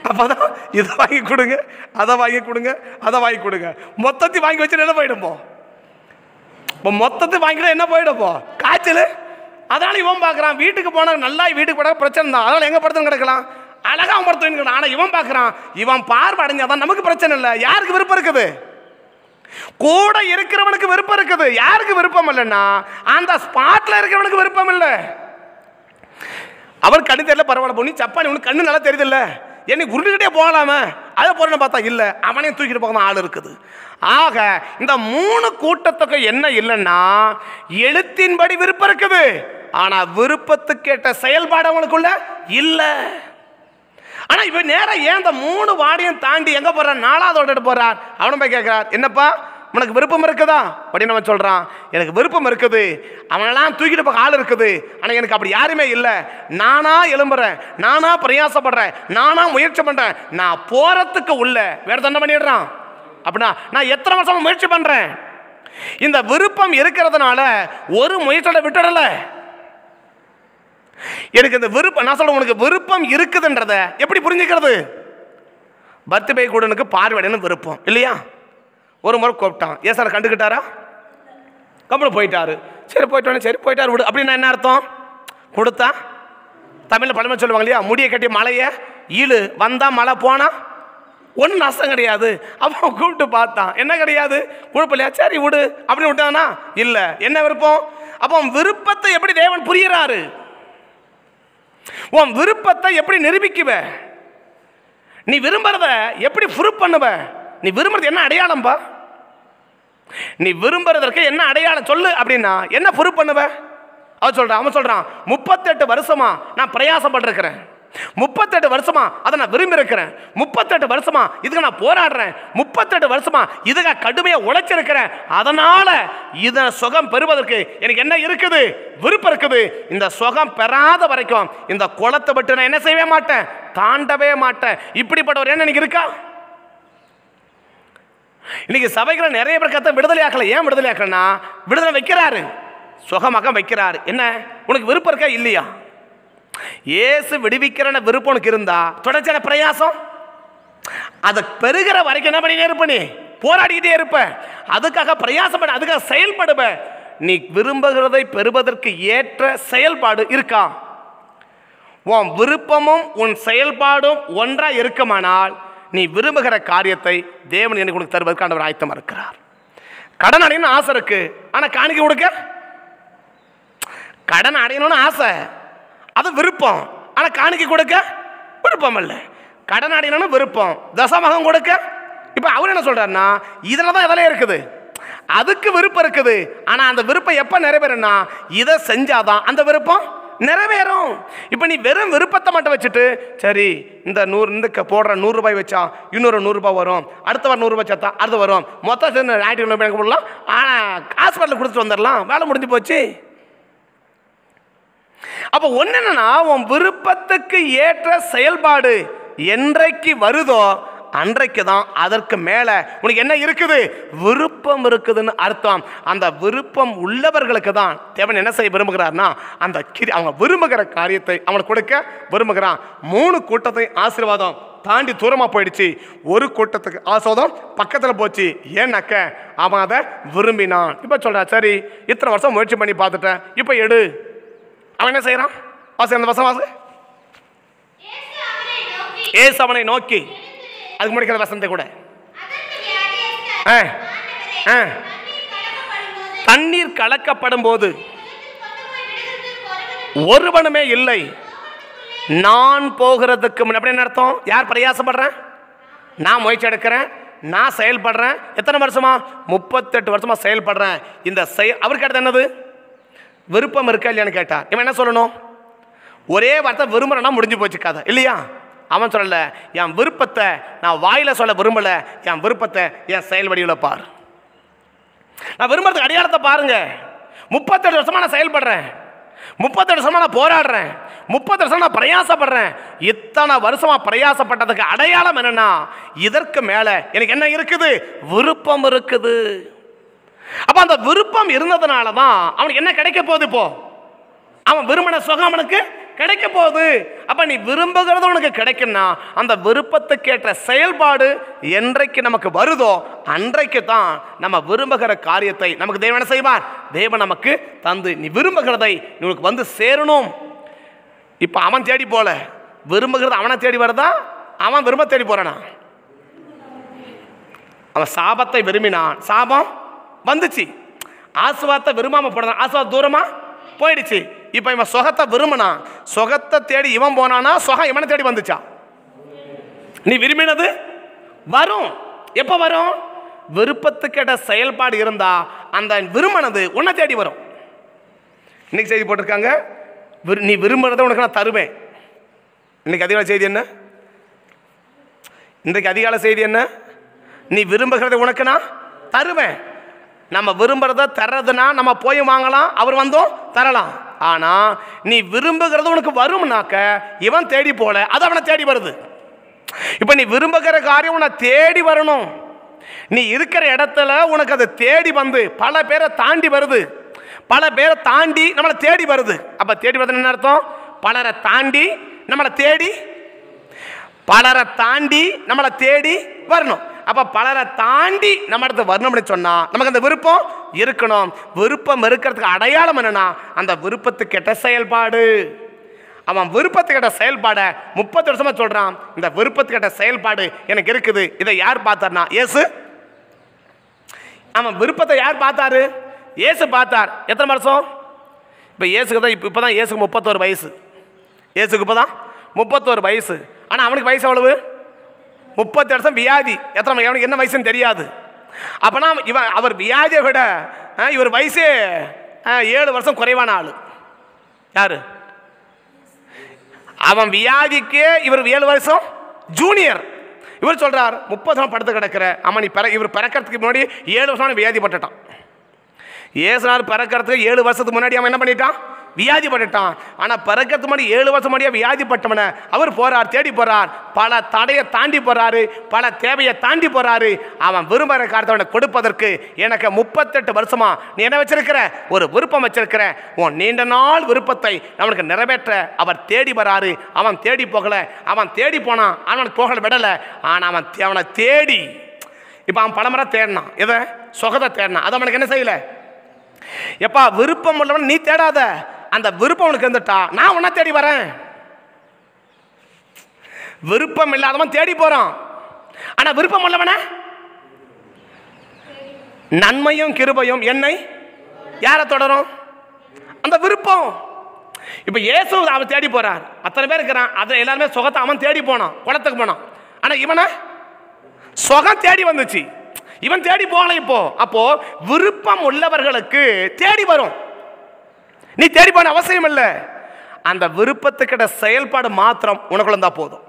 அப்போ தான் இதை வாங்கி கொடுங்க அதை வாங்கி கொடுங்க அதை வாங்கி கொடுங்க மொத்தத்தையும் வாங்கி வச்சுட்டு என்ன போ இப்போ மொத்தத்தை வாங்கினா என்ன போயிடுப்போம் காய்ச்சல் அதனால் இவன் பார்க்குறான் வீட்டுக்கு போனால் நல்லா வீட்டுக்கு போனால் பிரச்சனை தான் அதனால் எங்கே படுத்தவங்க கிடக்கலாம் அழகாக அவன் படுத்துன்னு ஆனால் இவன் பார்க்குறான் இவன் பார்வை அடைஞ்சாதான் நமக்கு பிரச்சனை இல்லை யாருக்கு விருப்பம் இருக்குது கூட இருக்கிறவனுக்கு விருப்பம் இருக்குது யாருக்கு விருப்பம் இல்லைன்னா அந்த ஸ்பாட்டில் இருக்கிறவனுக்கு விருப்பம் இல்லை அவர் கண்ணு தெரியல பரவாயில்ல போனி சப்பானி உனக்கு கண்ணு நல்லா தெரியுதில்ல என்னை உருண்டுகிட்டே போகலாமே அதை போறேன்னு பார்த்தா இல்லை அவனையும் தூக்கிட்டு போக தான் ஆள் இருக்குது ஆக இந்த மூணு கூட்டத்துக்கு என்ன இல்லைன்னா எழுத்தின்படி விருப்பம் இருக்குது ஆனால் விருப்பத்துக்கேட்ட செயல்பாடு அவனுக்குள்ள இல்லை ஆனால் இவன் நேரம் ஏன் இந்த மூணு வாடியும் தாண்டி எங்கே போகிறான் நாலாவது ஓட்டிட்டு போகிறார் அவனும் போய் கேட்குறார் என்னப்பா உனக்கு விருப்பம் இருக்குதா அப்படின்னு அவன் சொல்கிறான் எனக்கு விருப்பம் இருக்குது அவனெல்லாம் தூக்கிட்டு போக ஆள் இருக்குது ஆனால் எனக்கு அப்படி யாருமே இல்லை நானா எழும்புறேன் நானா பிரயாசப்படுறேன் நானா முயற்சி பண்ணுறேன் நான் போகிறதுக்கு உள்ள வேறு தண்டை பண்ணிடுறான் அப்படின்னா நான் எத்தனை வருஷமாக முயற்சி பண்ணுறேன் இந்த விருப்பம் இருக்கிறதுனால ஒரு முயற்சியோட விட்டுடலை எனக்கு இந்த விருப்பம் நான் சொல்கிறேன் உனக்கு விருப்பம் இருக்குதுன்றத எப்படி புரிஞ்சுக்கிறது பர்த்டே கூடனுக்கு பார்வையிடன்னு விருப்பம் இல்லையா ஒரு முறை கூப்பிட்டான் ஏன் சார் கண்டுக்கிட்டாரா கம்பளம் போயிட்டாரு சரி போயிட்டோம் சரி போயிட்டார் விடு அப்படின்னா என்ன அர்த்தம் கொடுத்தா தமிழில் பழமை சொல்லுவாங்க இல்லையா முடியை கட்டி மலையை ஈழு வந்தால் மழை போனால் ஒன்றும் நஷ்டம் கிடையாது அவன் கூப்பிட்டு பார்த்தான் என்ன கிடையாது குழப்பம் இல்லையா சரி விடு அப்படின்னு விட்டானா இல்லை என்ன விருப்பம் அப்போ விருப்பத்தை எப்படி தேவன் புரிகிறாரு உன் விருப்பத்தை எப்படி நிரூபிக்குவ நீ விரும்புறத எப்படி ப்ரூவ் பண்ணுவ நீ விரும்புறது என்ன அடையாளம்பா நீ விரும்புறதற்கு என்ன அடையாளம் சொல்லு அப்படின்னா என்ன ப்ரூவ் பண்ணுவ அவன் சொல்கிறான் அவன் சொல்கிறான் முப்பத்தெட்டு வருஷமா நான் பிரயாசப்பட்டிருக்கிறேன் முப்பத்தெட்டு வருஷமா அதை நான் விரும்பி இருக்கிறேன் முப்பத்தெட்டு வருஷமா இதுக்கு நான் போராடுறேன் முப்பத்தெட்டு வருஷமா இதுக்கு கடுமையை உழைச்சிருக்கிறேன் அதனால இதை சுகம் பெறுவதற்கு எனக்கு என்ன இருக்குது விருப்பம் இருக்குது இந்த சுகம் பெறாத வரைக்கும் இந்த குளத்தை பட்டு நான் என்ன செய்யவே மாட்டேன் தாண்டவே மாட்டேன் இப்படிப்பட்டவர் என்ன எனக்கு இருக்கா இன்னைக்கு சபைகள் நிறைய பேர் கத்த ஆக்கலை ஏன் விடுதலை விடுதலையாக்கலன்னா விடுதலை வைக்கிறாரு சுகமாக வைக்கிறாரு என்ன உனக்கு விருப்பம் இருக்கா இல்லையா ஏசு விடுவிக்கிறன விருப்பம் உனக்கு இருந்தா தொடர்ச்சியான பிரயாசம் அதை பெருகிற வரைக்கும் என்ன பண்ணினே இருப்ப நீ போராடிக்கிட்டே இருப்ப அதுக்காக பிரயாசப்பட அதுக்காக செயல்படுவ நீ விரும்புகிறதை பெறுவதற்கு ஏற்ற செயல்பாடு இருக்கா உன் விருப்பமும் உன் செயல்பாடும் ஒன்றாக இருக்குமானால் நீ விரும்புகிற காரியத்தை தேவன் எனக்கு உனக்கு தருவதற்கு ஒரு ஆயத்தமாக இருக்கிறார் கடன் அடையணும்னு ஆசை இருக்குது ஆனால் காணிக்க கொடுக்க கடன் அடையணும்னு ஆசை அது விருப்பம் ஆனால் காணிக்கை கொடுக்க விருப்பம் இல்லை கடனாடினா விருப்பம் தசமகம் கொடுக்க இப்போ அவர் என்ன சொல்கிறாருன்னா இதில் தான் இதெல்லாம் இருக்குது அதுக்கு விருப்பம் இருக்குது ஆனால் அந்த விருப்பம் எப்போ நிறைவேறும்னா இதை செஞ்சாதான் அந்த விருப்பம் நிறைவேறும் இப்போ நீ வெறும் விருப்பத்தை மட்டும் வச்சுட்டு சரி இந்த நூறு இந்த போடுற நூறுரூபாய் வச்சா இன்னொரு நூறுரூபா வரும் அடுத்த வாரம் நூறுரூபா சேர்த்தா அடுத்து வரும் மொத்தம் சேர்ந்து ஞாயிற்றுக்கிழமை எனக்கு போடலாம் ஆனால் ஹாஸ்பிட்டலில் கொடுத்துட்டு வந்துடலாம் வேலை முடிஞ்சு போச்சு அப்போ ஒன்று என்னன்னா உன் விருப்பத்துக்கு ஏற்ற செயல்பாடு என்றைக்கு வருதோ அன்றைக்கு தான் அதற்கு மேலே உனக்கு என்ன இருக்குது விருப்பம் இருக்குதுன்னு அர்த்தம் அந்த விருப்பம் உள்ளவர்களுக்கு தான் தேவன் என்ன செய்ய விரும்புகிறார்னா அந்த கிரி அவங்க விரும்புகிற காரியத்தை அவனை கொடுக்க விரும்புகிறான் மூணு கூட்டத்தை ஆசீர்வாதம் தாண்டி தூரமாக போயிடுச்சு ஒரு கூட்டத்துக்கு ஆசோதம் பக்கத்தில் போச்சு ஏன்னாக்க அவன் அதை விரும்பினான் இப்போ சொல்கிறான் சரி இத்தனை வருஷம் முயற்சி பண்ணி பார்த்துட்டேன் இப்போ எடு அவன் என்ன செய்கிறான் வாசி அந்த வசம் வாசு ஏசு அவனை நோக்கி அதுக்கு முடிக்கிற வசந்த கூட தண்ணீர் கலக்கப்படும் போது ஒருவனுமே இல்லை நான் போகிறதுக்கு முன்னாடி என்ன அர்த்தம் யார் பிரயாசப்படுறேன் நான் முயற்சி எடுக்கிறேன் நான் செயல்படுறேன் எத்தனை வருஷமா முப்பத்தெட்டு வருஷமாக செயல்படுறேன் இந்த செயல் அவருக்கு என்னது விருப்பம் இருக்கா இல்லையான்னு கேட்டா இவன் என்ன சொல்லணும் ஒரே வார்த்தை விரும்புகிறேன்னா முடிஞ்சு போச்சு கதை இல்லையா அவன் சொல்லலை என் விருப்பத்தை நான் வாயில் சொல்ல விரும்பலை என் விருப்பத்தை என் செயல் வடிவில் பார் நான் விரும்புறதுக்கு அடையாளத்தை பாருங்க முப்பத்தெட்டு வருஷமா நான் செயல்படுறேன் முப்பத்தெட்டு வருஷமாக நான் போராடுறேன் முப்பது வருஷம் நான் பிரயாசப்படுறேன் இத்தனை வருஷமாக பிரயாசப்பட்டதுக்கு அடையாளம் என்னன்னா இதற்கு மேலே எனக்கு என்ன இருக்குது விருப்பம் இருக்குது அப்போ அந்த விருப்பம் இருந்ததுனால தான் அவனுக்கு என்ன கிடைக்க போகுது இப்போ அவன் விரும்பின சுகம் அவனுக்கு கிடைக்க போகுது அப்போ நீ விரும்புகிறது உனக்கு கிடைக்கும்னா அந்த விருப்பத்துக்கேற்ற செயல்பாடு என்றைக்கு நமக்கு வருதோ அன்றைக்கு தான் நம்ம விரும்புகிற காரியத்தை நமக்கு தேவன செய்வார் தேவன் நமக்கு தந்து நீ விரும்புகிறதை உனக்கு வந்து சேரணும் இப்போ அவன் தேடி போல விரும்புகிறது அவனை தேடி வருதா அவன் விரும்ப தேடி போகிறானா அவன் சாபத்தை விரும்பினான் சாபம் வந்துச்சு ஆசுவாத்தை விரும்பாமல் போனான் ஆசுவா தூரமாக போயிடுச்சு இப்போ இவன் சொகத்தை விரும்பினா சொகத்தை தேடி இவன் போனானா சொகம் இவனை தேடி வந்துச்சா நீ விரும்பினது வரும் எப்போ வரும் விருப்பத்துக்கிட்ட செயல்பாடு இருந்தால் அந்த விரும்பினது உன்னை தேடி வரும் இன்னைக்கு செய்தி போட்டிருக்காங்க நீ விரும்புகிறத உனக்கு நான் தருவேன் இன்னைக்கு அதிகால செய்தி என்ன இன்றைக்கு அதிகால செய்தி என்ன நீ விரும்புகிறத உனக்கு நான் தருவேன் நம்ம விரும்புகிறத தர்றதுன்னா நம்ம போய் வாங்கலாம் அவர் வந்தோம் தரலாம் ஆனால் நீ விரும்புகிறது உனக்கு வரும்னாக்க இவன் தேடி போல அது அவனை தேடி வருது இப்போ நீ விரும்புகிற காரியம் உன்னை தேடி வரணும் நீ இருக்கிற இடத்துல உனக்கு அதை தேடி வந்து பல பேரை தாண்டி வருது பல பேரை தாண்டி நம்மளை தேடி வருது அப்போ தேடி வருது என்ன அர்த்தம் பலரை தாண்டி நம்மளை தேடி பலரை தாண்டி நம்மளை தேடி வரணும் அப்போ பலரை தாண்டி நம்ம இடத்துல வரணும்னு சொன்னால் நமக்கு அந்த விருப்பம் இருக்கணும் விருப்பம் இருக்கிறதுக்கு அடையாளம் என்னென்னா அந்த விருப்பத்துக்கிட்ட செயல்பாடு அவன் விருப்பத்துக்கிட்ட செயல்பாடை முப்பத்து வருஷமாக சொல்கிறான் இந்த விருப்பத்துக்கிட்ட செயல்பாடு எனக்கு இருக்குது இதை யார் பார்த்தார்னா ஏசு அவன் விருப்பத்தை யார் பார்த்தாரு ஏசு பார்த்தார் எத்தனை வருஷம் இப்போ ஏசுக்கு தான் இப்போ இப்போ தான் ஏசுக்கு முப்பத்தோரு வயசு ஏசுக்கு இப்போ தான் முப்பத்தோரு வயசு ஆனால் அவனுக்கு வயசு எவ்வளவு முப்பத்தி வருஷம் வியாதி எத்தனை எவனுக்கு என்ன வயசுன்னு தெரியாது அப்பனா இவன் அவர் வியாதியை விட இவர் வயசே ஏழு வருஷம் குறைவான ஆள் யார் அவன் வியாதிக்கே இவர் ஏழு வருஷம் ஜூனியர் இவர் சொல்கிறார் முப்பது வருஷம் படுத்து கிடக்கிற அவன் நீ பிற இவர் பிறக்கிறதுக்கு முன்னாடி ஏழு வருஷம் வியாதி பட்டுட்டான் ஏசுனார் பிறக்கிறதுக்கு ஏழு வருஷத்துக்கு முன்னாடி அவன் என்ன பண்ணிட்டான் வியாதிப்பட்டுட்டான் ஆனால் பிறக்கிறது மாதிரி ஏழு வருஷம் முடிய வியாதிப்பட்டவன அவர் போகிறார் தேடி போகிறார் பல தடையை தாண்டி போகிறாரு பல தேவையை தாண்டி போகிறாரு அவன் விரும்புகிற காரணத்தை கொடுப்பதற்கு எனக்கு முப்பத்தெட்டு வருஷமாக நீ என்ன வச்சிருக்கிற ஒரு விருப்பம் வச்சிருக்கிற உன் நீண்ட நாள் விருப்பத்தை நம்மளுக்கு நிறைவேற்ற அவர் தேடி வராரு அவன் தேடி போகலை அவன் தேடி போனான் அவன் போகல விடலை ஆனால் அவன் அவனை தேடி இப்போ அவன் பலமுறை தேடினான் எதை சுகத்தை தேடினான் அதை அவனுக்கு என்ன செய்யலை எப்பா விருப்பம் உள்ளவன் நீ தேடாத அந்த விருப்பம் அவனுக்கு இருந்துட்டா நான் ஒன்றா தேடி வரேன் விருப்பம் இல்லாதவன் தேடி போறான் ஆனா விருப்பம் உள்ளவன நன்மையும் கிருபையும் என்னை யாரை தொடரும் அந்த விருப்பம் இப்போ இயேசு அவன் தேடி போகிறார் அத்தனை பேர் இருக்கிறான் அதில் எல்லாருமே சுகத்தை அவன் தேடி போனான் குளத்துக்கு போனான் ஆனால் இவனை சுகம் தேடி வந்துச்சு இவன் தேடி போகல இப்போ அப்போ விருப்பம் உள்ளவர்களுக்கு தேடி வரும் நீ தேடி போன அவசியம் இல்லை அந்த விருப்பத்துக்கிட்ட செயல்பாடு மாத்திரம் உனக்குள்ள இருந்தால் போதும்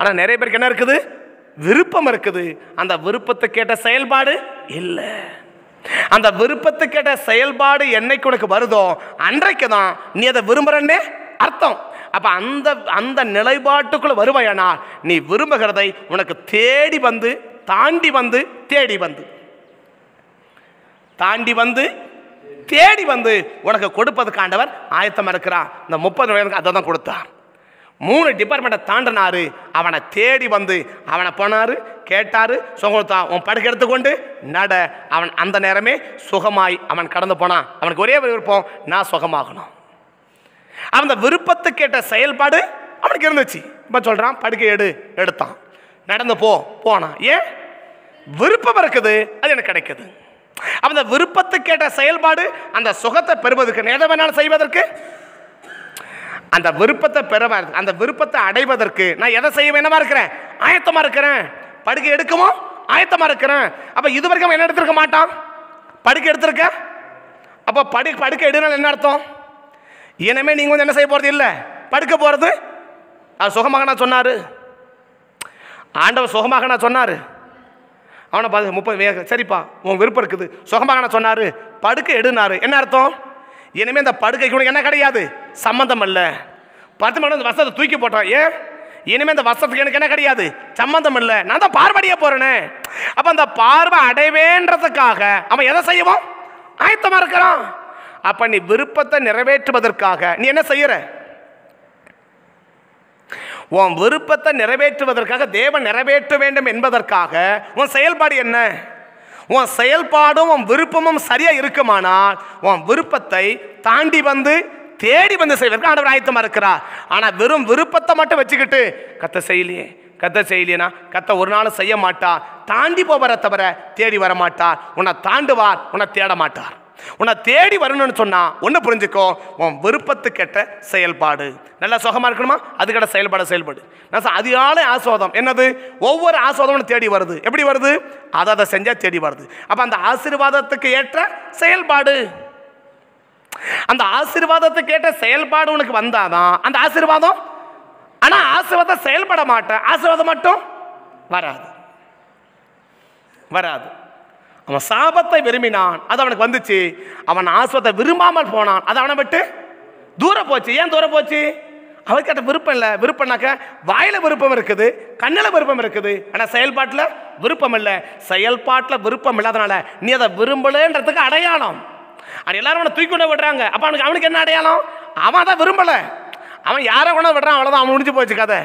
ஆனால் நிறைய பேருக்கு என்ன இருக்குது விருப்பம் இருக்குது அந்த விருப்பத்துக்கேட்ட செயல்பாடு இல்லை அந்த விருப்பத்துக்கேட்ட செயல்பாடு என்னைக்கு உனக்கு வருதோ அன்றைக்கு தான் நீ அதை விரும்புகிறன்னே அர்த்தம் அப்போ அந்த அந்த நிலைப்பாட்டுக்குள்ளே வருவாயானால் நீ விரும்புகிறதை உனக்கு தேடி வந்து தாண்டி வந்து தேடி வந்து தாண்டி வந்து தேடி வந்து உனக்கு கொடுப்பதுக்கு ஆண்டவர் ஆயத்தமாக இருக்கிறான் இந்த முப்பது வயதுக்கு அதை தான் கொடுத்தார் மூணு டிபார்ட்மெண்ட்டை தாண்டினாரு அவனை தேடி வந்து அவனை போனார் கேட்டார் சுகத்தான் உன் படுக்கை எடுத்துக்கொண்டு நட அவன் அந்த நேரமே சுகமாய் அவன் கடந்து போனான் அவனுக்கு ஒரே விருப்பம் நான் சுகமாகணும் அந்த விருப்பத்து கேட்ட செயல்பாடு அவனுக்கு இருந்துச்சு இப்போ சொல்கிறான் படுக்கை எடு எடுத்தான் நடந்து போ போனான் ஏன் விருப்பம் இருக்குது அது எனக்கு கிடைக்குது அந்த அந்த விருப்பத்துக்கேற்ற செயல்பாடு அந்த சுகத்தை பெறுவதற்கு எதை வேணாலும் செய்வதற்கு அந்த விருப்பத்தை பெற அந்த விருப்பத்தை அடைவதற்கு நான் எதை செய்ய வேணமா இருக்கிறேன் ஆயத்தமாக இருக்கிறேன் படுக்கை எடுக்கவும் ஆயத்தமாக இருக்கிறேன் அப்போ இதுவரைக்கும் என்ன எடுத்திருக்க மாட்டான் படுக்கை எடுத்திருக்க அப்போ படு படுக்கை எடுனால் என்ன அர்த்தம் இனிமே நீங்கள் வந்து என்ன செய்ய போகிறது இல்லை படுக்க போகிறது அது சுகமாக நான் சொன்னார் ஆண்டவர் சுகமாக நான் சொன்னார் அவனை பார்த்து முப்பது வேக சரிப்பா உன் விருப்பம் இருக்குது சுகமாக சொன்னார் படுக்கை எடுனாரு என்ன அர்த்தம் இனிமேல் இந்த படுக்கைக்கு உனக்கு என்ன கிடையாது சம்மந்தம் இல்லை பத்து மணி இந்த வசத்தை தூக்கி போட்டான் ஏன் இனிமேல் இந்த வசத்துக்கு எனக்கு என்ன கிடையாது சம்மந்தம் இல்லை நான் தான் பார்வடியே போகிறேனே அப்போ அந்த பார்வை அடைவேன்றதுக்காக அவன் எதை செய்வோம் ஆயத்தமாக இருக்கிறான் அப்போ நீ விருப்பத்தை நிறைவேற்றுவதற்காக நீ என்ன செய்கிற உன் விருப்பத்தை நிறைவேற்றுவதற்காக தேவன் நிறைவேற்ற வேண்டும் என்பதற்காக உன் செயல்பாடு என்ன உன் செயல்பாடும் உன் விருப்பமும் சரியாக இருக்குமானால் உன் விருப்பத்தை தாண்டி வந்து தேடி வந்து செய்வதற்கு ஆண்டவர் ஆயத்தமாக இருக்கிறார் ஆனால் வெறும் விருப்பத்தை மட்டும் வச்சுக்கிட்டு கத்த செய்யலையே கத்த செய்யலைனா கத்த ஒரு நாளும் செய்ய மாட்டார் தாண்டி போவரை தவிர தேடி வர மாட்டார் உன்னை தாண்டுவார் உன்னை தேட மாட்டார் உன்னை தேடி வரணும்னு சொன்னால் ஒன்று புரிஞ்சுக்கோ உன் விருப்பத்துக்கேற்ற செயல்பாடு நல்லா சுகமாக இருக்கணுமா அதுக்கிட்ட செயல்பாடு செயல்பாடு நான் அதிகாலை ஆஸ்வாதம் என்னது ஒவ்வொரு ஆஸ்வாதமும் தேடி வருது எப்படி வருது அதை அதை செஞ்சால் தேடி வருது அப்போ அந்த ஆசீர்வாதத்துக்கு ஏற்ற செயல்பாடு அந்த ஆசீர்வாதத்துக்கு ஏற்ற செயல்பாடு உனக்கு வந்தாதான் அந்த ஆசீர்வாதம் ஆனால் ஆசீர்வாதம் செயல்பட மாட்டேன் ஆசீர்வாதம் மட்டும் வராது வராது அவன் சாபத்தை விரும்பினான் அது அவனுக்கு வந்துச்சு அவன் ஆஸ்வத்தை விரும்பாமல் போனான் அது அவனை விட்டு தூரம் போச்சு ஏன் தூரம் போச்சு அவருக்கு அந்த விருப்பம் இல்லை விருப்பம்னாக்க வாயில விருப்பம் இருக்குது கண்ணில் விருப்பம் இருக்குது ஆனால் செயல்பாட்டில் விருப்பம் இல்லை செயல்பாட்டில் விருப்பம் இல்லாதனால நீ அதை விரும்பலன்றதுக்கு அடையாளம் அது எல்லாரும் அவனை தூக்கி கொண்டு விடுறாங்க அப்போ அவனுக்கு அவனுக்கு என்ன அடையாளம் அவன் தான் விரும்பலை அவன் யாரை கொண்டு விடுறான் அவ்வளோதான் அவன் முடிஞ்சு போச்சு கதை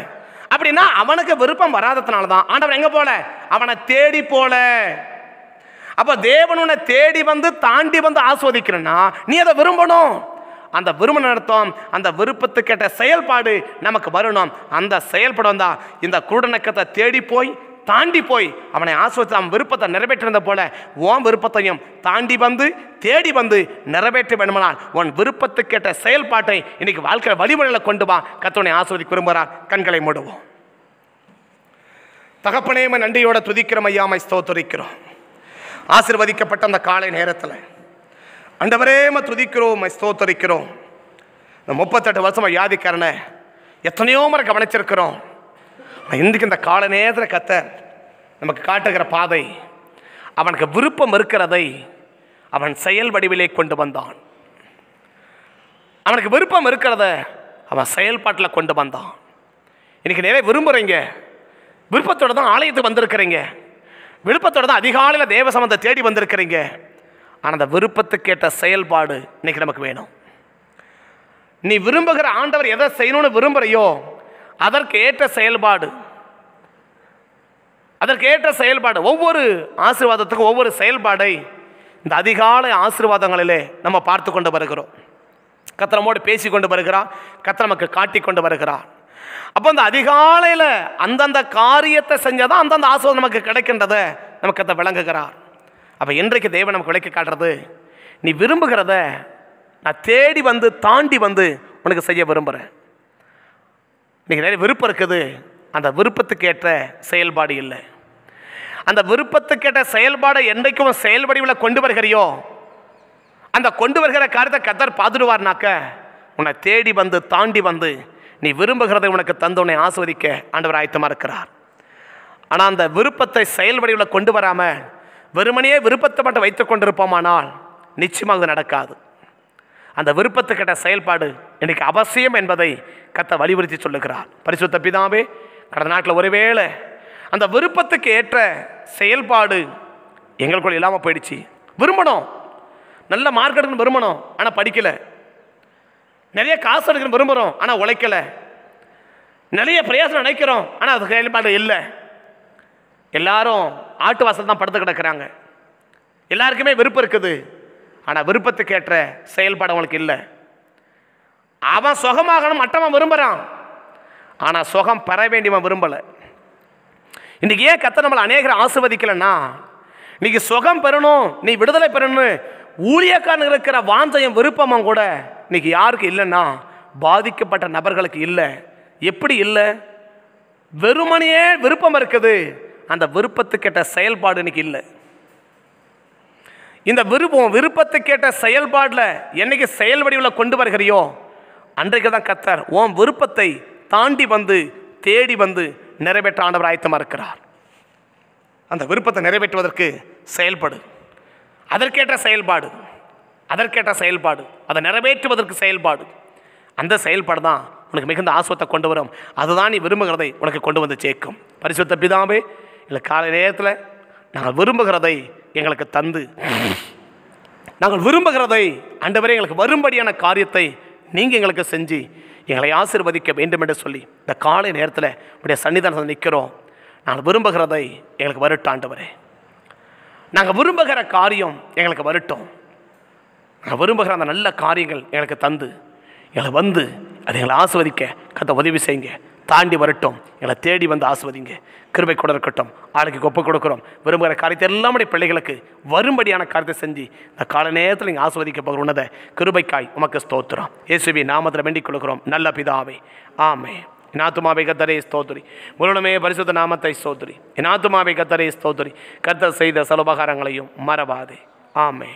அப்படின்னா அவனுக்கு விருப்பம் வராததுனால தான் அவன் எங்கே போல அவனை தேடி போல அப்போ தேவன் தேடி வந்து தாண்டி வந்து ஆஸ்வதிக்கிறேன்னா நீ அதை விரும்பணும் அந்த விரும்ப நடத்தம் அந்த விருப்பத்துக்கேட்ட செயல்பாடு நமக்கு வரணும் அந்த செயல்படம் தான் இந்த குருடனக்கத்தை தேடி போய் தாண்டி போய் அவனை ஆஸ்வதித்து அவன் விருப்பத்தை நிறைவேற்றிருந்த போல ஓம் விருப்பத்தையும் தாண்டி வந்து தேடி வந்து நிறைவேற்ற வேண்டுமானால் உன் விருப்பத்துக்கேட்ட செயல்பாட்டை இன்னைக்கு வாழ்க்கை வழிமுறையில் கொண்டு வா கத்தவனை ஆஸ்வதிக்க விரும்புகிறார் கண்களை மூடுவோம் தகப்பனேம நன்றியோட துதிக்கிறோம் ஐயாமை ஸ்தோத்துரிக்கிறோம் ஆசிர்வதிக்கப்பட்ட அந்த காலை நேரத்தில் அண்டவரே துதிக்கிறோம் ஸ்தோத்தரிக்கிறோம் இந்த முப்பத்தெட்டு வருஷமாக வியாதிக்காரனை எத்தனையோ முறை கவனிச்சிருக்கிறோம் இன்றைக்கு இந்த கால நேரத்தில் கத்த நமக்கு காட்டுகிற பாதை அவனுக்கு விருப்பம் இருக்கிறதை அவன் செயல் வடிவிலே கொண்டு வந்தான் அவனுக்கு விருப்பம் இருக்கிறத அவன் செயல்பாட்டில் கொண்டு வந்தான் இன்றைக்கி நிறைய விரும்புகிறீங்க விருப்பத்தோடு தான் ஆலயத்துக்கு வந்திருக்கிறீங்க விருப்பத்தோடு தான் அதிகாலையில் தேவ சம்பந்த தேடி வந்திருக்கிறீங்க ஆனால் அந்த விருப்பத்துக்கேற்ற செயல்பாடு இன்றைக்கி நமக்கு வேணும் நீ விரும்புகிற ஆண்டவர் எதை செய்யணும்னு விரும்புகிறையோ அதற்கு ஏற்ற செயல்பாடு அதற்கு ஏற்ற செயல்பாடு ஒவ்வொரு ஆசீர்வாதத்துக்கும் ஒவ்வொரு செயல்பாடை இந்த அதிகாலை ஆசீர்வாதங்களிலே நம்ம பார்த்து கொண்டு வருகிறோம் கத்திரமோடு பேசி கொண்டு வருகிறார் கத்திரமக்கு காட்டி கொண்டு வருகிறார் அப்போ அந்த அதிகாலையில் அந்தந்த காரியத்தை செஞ்சால் தான் அந்தந்த ஆசை நமக்கு கிடைக்கின்றதை நமக்கு அதை விளங்குகிறார் அப்போ இன்றைக்கு தேவன் நமக்கு விளக்கி காட்டுறது நீ விரும்புகிறத நான் தேடி வந்து தாண்டி வந்து உனக்கு செய்ய விரும்புகிறேன் நீங்கள் நிறைய விருப்பம் இருக்குது அந்த விருப்பத்துக்கு ஏற்ற செயல்பாடு இல்லை அந்த விருப்பத்துக்கேற்ற செயல்பாடை என்றைக்கும் செயல்படிவில் கொண்டு வருகிறியோ அந்த கொண்டு வருகிற காரியத்தை கத்தர் பாதிடுவார்னாக்க உன்னை தேடி வந்து தாண்டி வந்து நீ விரும்புகிறதை உனக்கு தந்தோனை ஆஸ்வதிக்க ஆண்டவர் ஆயத்தமாக இருக்கிறார் ஆனால் அந்த விருப்பத்தை செயல்படிவில் கொண்டு வராமல் வெறுமனையே விருப்பத்தை மட்டும் வைத்து கொண்டிருப்போமானால் நிச்சயமாக அது நடக்காது அந்த விருப்பத்துக்கிட்ட செயல்பாடு இன்றைக்கு அவசியம் என்பதை கத்த வலியுறுத்தி சொல்லுகிறார் பரிசுத்த பிதாவே கடந்த நாட்டில் ஒருவேளை அந்த விருப்பத்துக்கு ஏற்ற செயல்பாடு எங்களுக்குள்ள இல்லாமல் போயிடுச்சு விரும்பணும் நல்ல மார்க் எடுக்கணும் விரும்பணும் ஆனால் படிக்கலை நிறைய காசு எடுக்கணும் விரும்புகிறோம் ஆனால் உழைக்கலை நிறைய பிரயாசம் நினைக்கிறோம் ஆனால் அது செயல்பாடு இல்லை எல்லாரும் ஆட்டு வாசல் தான் படுத்து கிடக்கிறாங்க எல்லாருக்குமே விருப்பம் இருக்குது ஆனால் விருப்பத்துக்கு ஏற்ற செயல்பாடு அவங்களுக்கு இல்லை அவன் சுகமாகணும் மட்டமாக விரும்புகிறான் ஆனால் சுகம் பெற வேண்டியவன் விரும்பலை இன்றைக்கி ஏன் கத்த நம்மளை அநேகரை ஆசிர்வதிக்கலைன்னா இன்றைக்கி சுகம் பெறணும் நீ விடுதலை பெறணும்னு ஊழியக்காரன் இருக்கிற வாஞ்சையும் விருப்பமும் கூட இன்றைக்கி யாருக்கு இல்லைன்னா பாதிக்கப்பட்ட நபர்களுக்கு இல்லை எப்படி இல்லை வெறுமனையே விருப்பம் இருக்குது அந்த விருப்பத்துக்கேட்ட செயல்பாடு இன்றைக்கி இல்லை இந்த விருப்பம் விருப்பத்துக்கேட்ட செயல்பாடில் என்றைக்கு செயல் வடிவில் கொண்டு வருகிறியோ அன்றைக்கு தான் கத்தர் ஓம் விருப்பத்தை தாண்டி வந்து தேடி வந்து நிறைவேற்ற ஆண்டவர் ஆயத்தமாக இருக்கிறார் அந்த விருப்பத்தை நிறைவேற்றுவதற்கு செயல்படு அதற்கேற்ற செயல்பாடு அதற்கேற்ற செயல்பாடு அதை நிறைவேற்றுவதற்கு செயல்பாடு அந்த செயல்பாடு தான் உனக்கு மிகுந்த ஆசுவத்தை கொண்டு வரும் அதுதான் நீ விரும்புகிறதை உனக்கு கொண்டு வந்து சேர்க்கும் பரிசுத்த பிதாவே இல்லை காலை நேரத்தில் நாங்கள் விரும்புகிறதை எங்களுக்கு தந்து நாங்கள் விரும்புகிறதை அண்டவரே எங்களுக்கு வரும்படியான காரியத்தை நீங்கள் எங்களுக்கு செஞ்சு எங்களை ஆசிர்வதிக்க வேண்டும் என்று சொல்லி இந்த காலை நேரத்தில் உடைய சன்னிதானத்தை நிற்கிறோம் நாங்கள் விரும்புகிறதை எங்களுக்கு வருட்டாண்டவரே நாங்கள் விரும்புகிற காரியம் எங்களுக்கு வருட்டோம் நான் விரும்புகிற அந்த நல்ல காரியங்கள் எனக்கு தந்து எங்களை வந்து அதை எங்களை ஆஸ்வதிக்க கதை உதவி செய்யுங்க தாண்டி வரட்டும் எங்களை தேடி வந்து ஆஸ்வதிங்க கிருபை கூட இருக்கட்டும் ஆளுக்கு ஒப்பு கொடுக்குறோம் விரும்புகிற காரியத்தை எல்லாமுடைய பிள்ளைகளுக்கு வரும்படியான காரியத்தை செஞ்சு இந்த கால நேரத்தில் நீங்கள் ஆஸ்வதிக்க போகிற உன்னதை கிருபைக்காய் உமக்கு ஸ்தோத்திரம் இயேசுபி நாமத்தில் வேண்டிக் கொடுக்குறோம் நல்ல பிதாவே ஆமே இனாத்துமாவை கத்தரே ஸ்தோத்ரி முருளமே பரிசுத்த நாமத்தை ஸ்தோத்ரி இனாத்துமாவை கத்தரே ஸ்தோத்ரி கத்த செய்த சலுபகாரங்களையும் மறவாதே ஆமே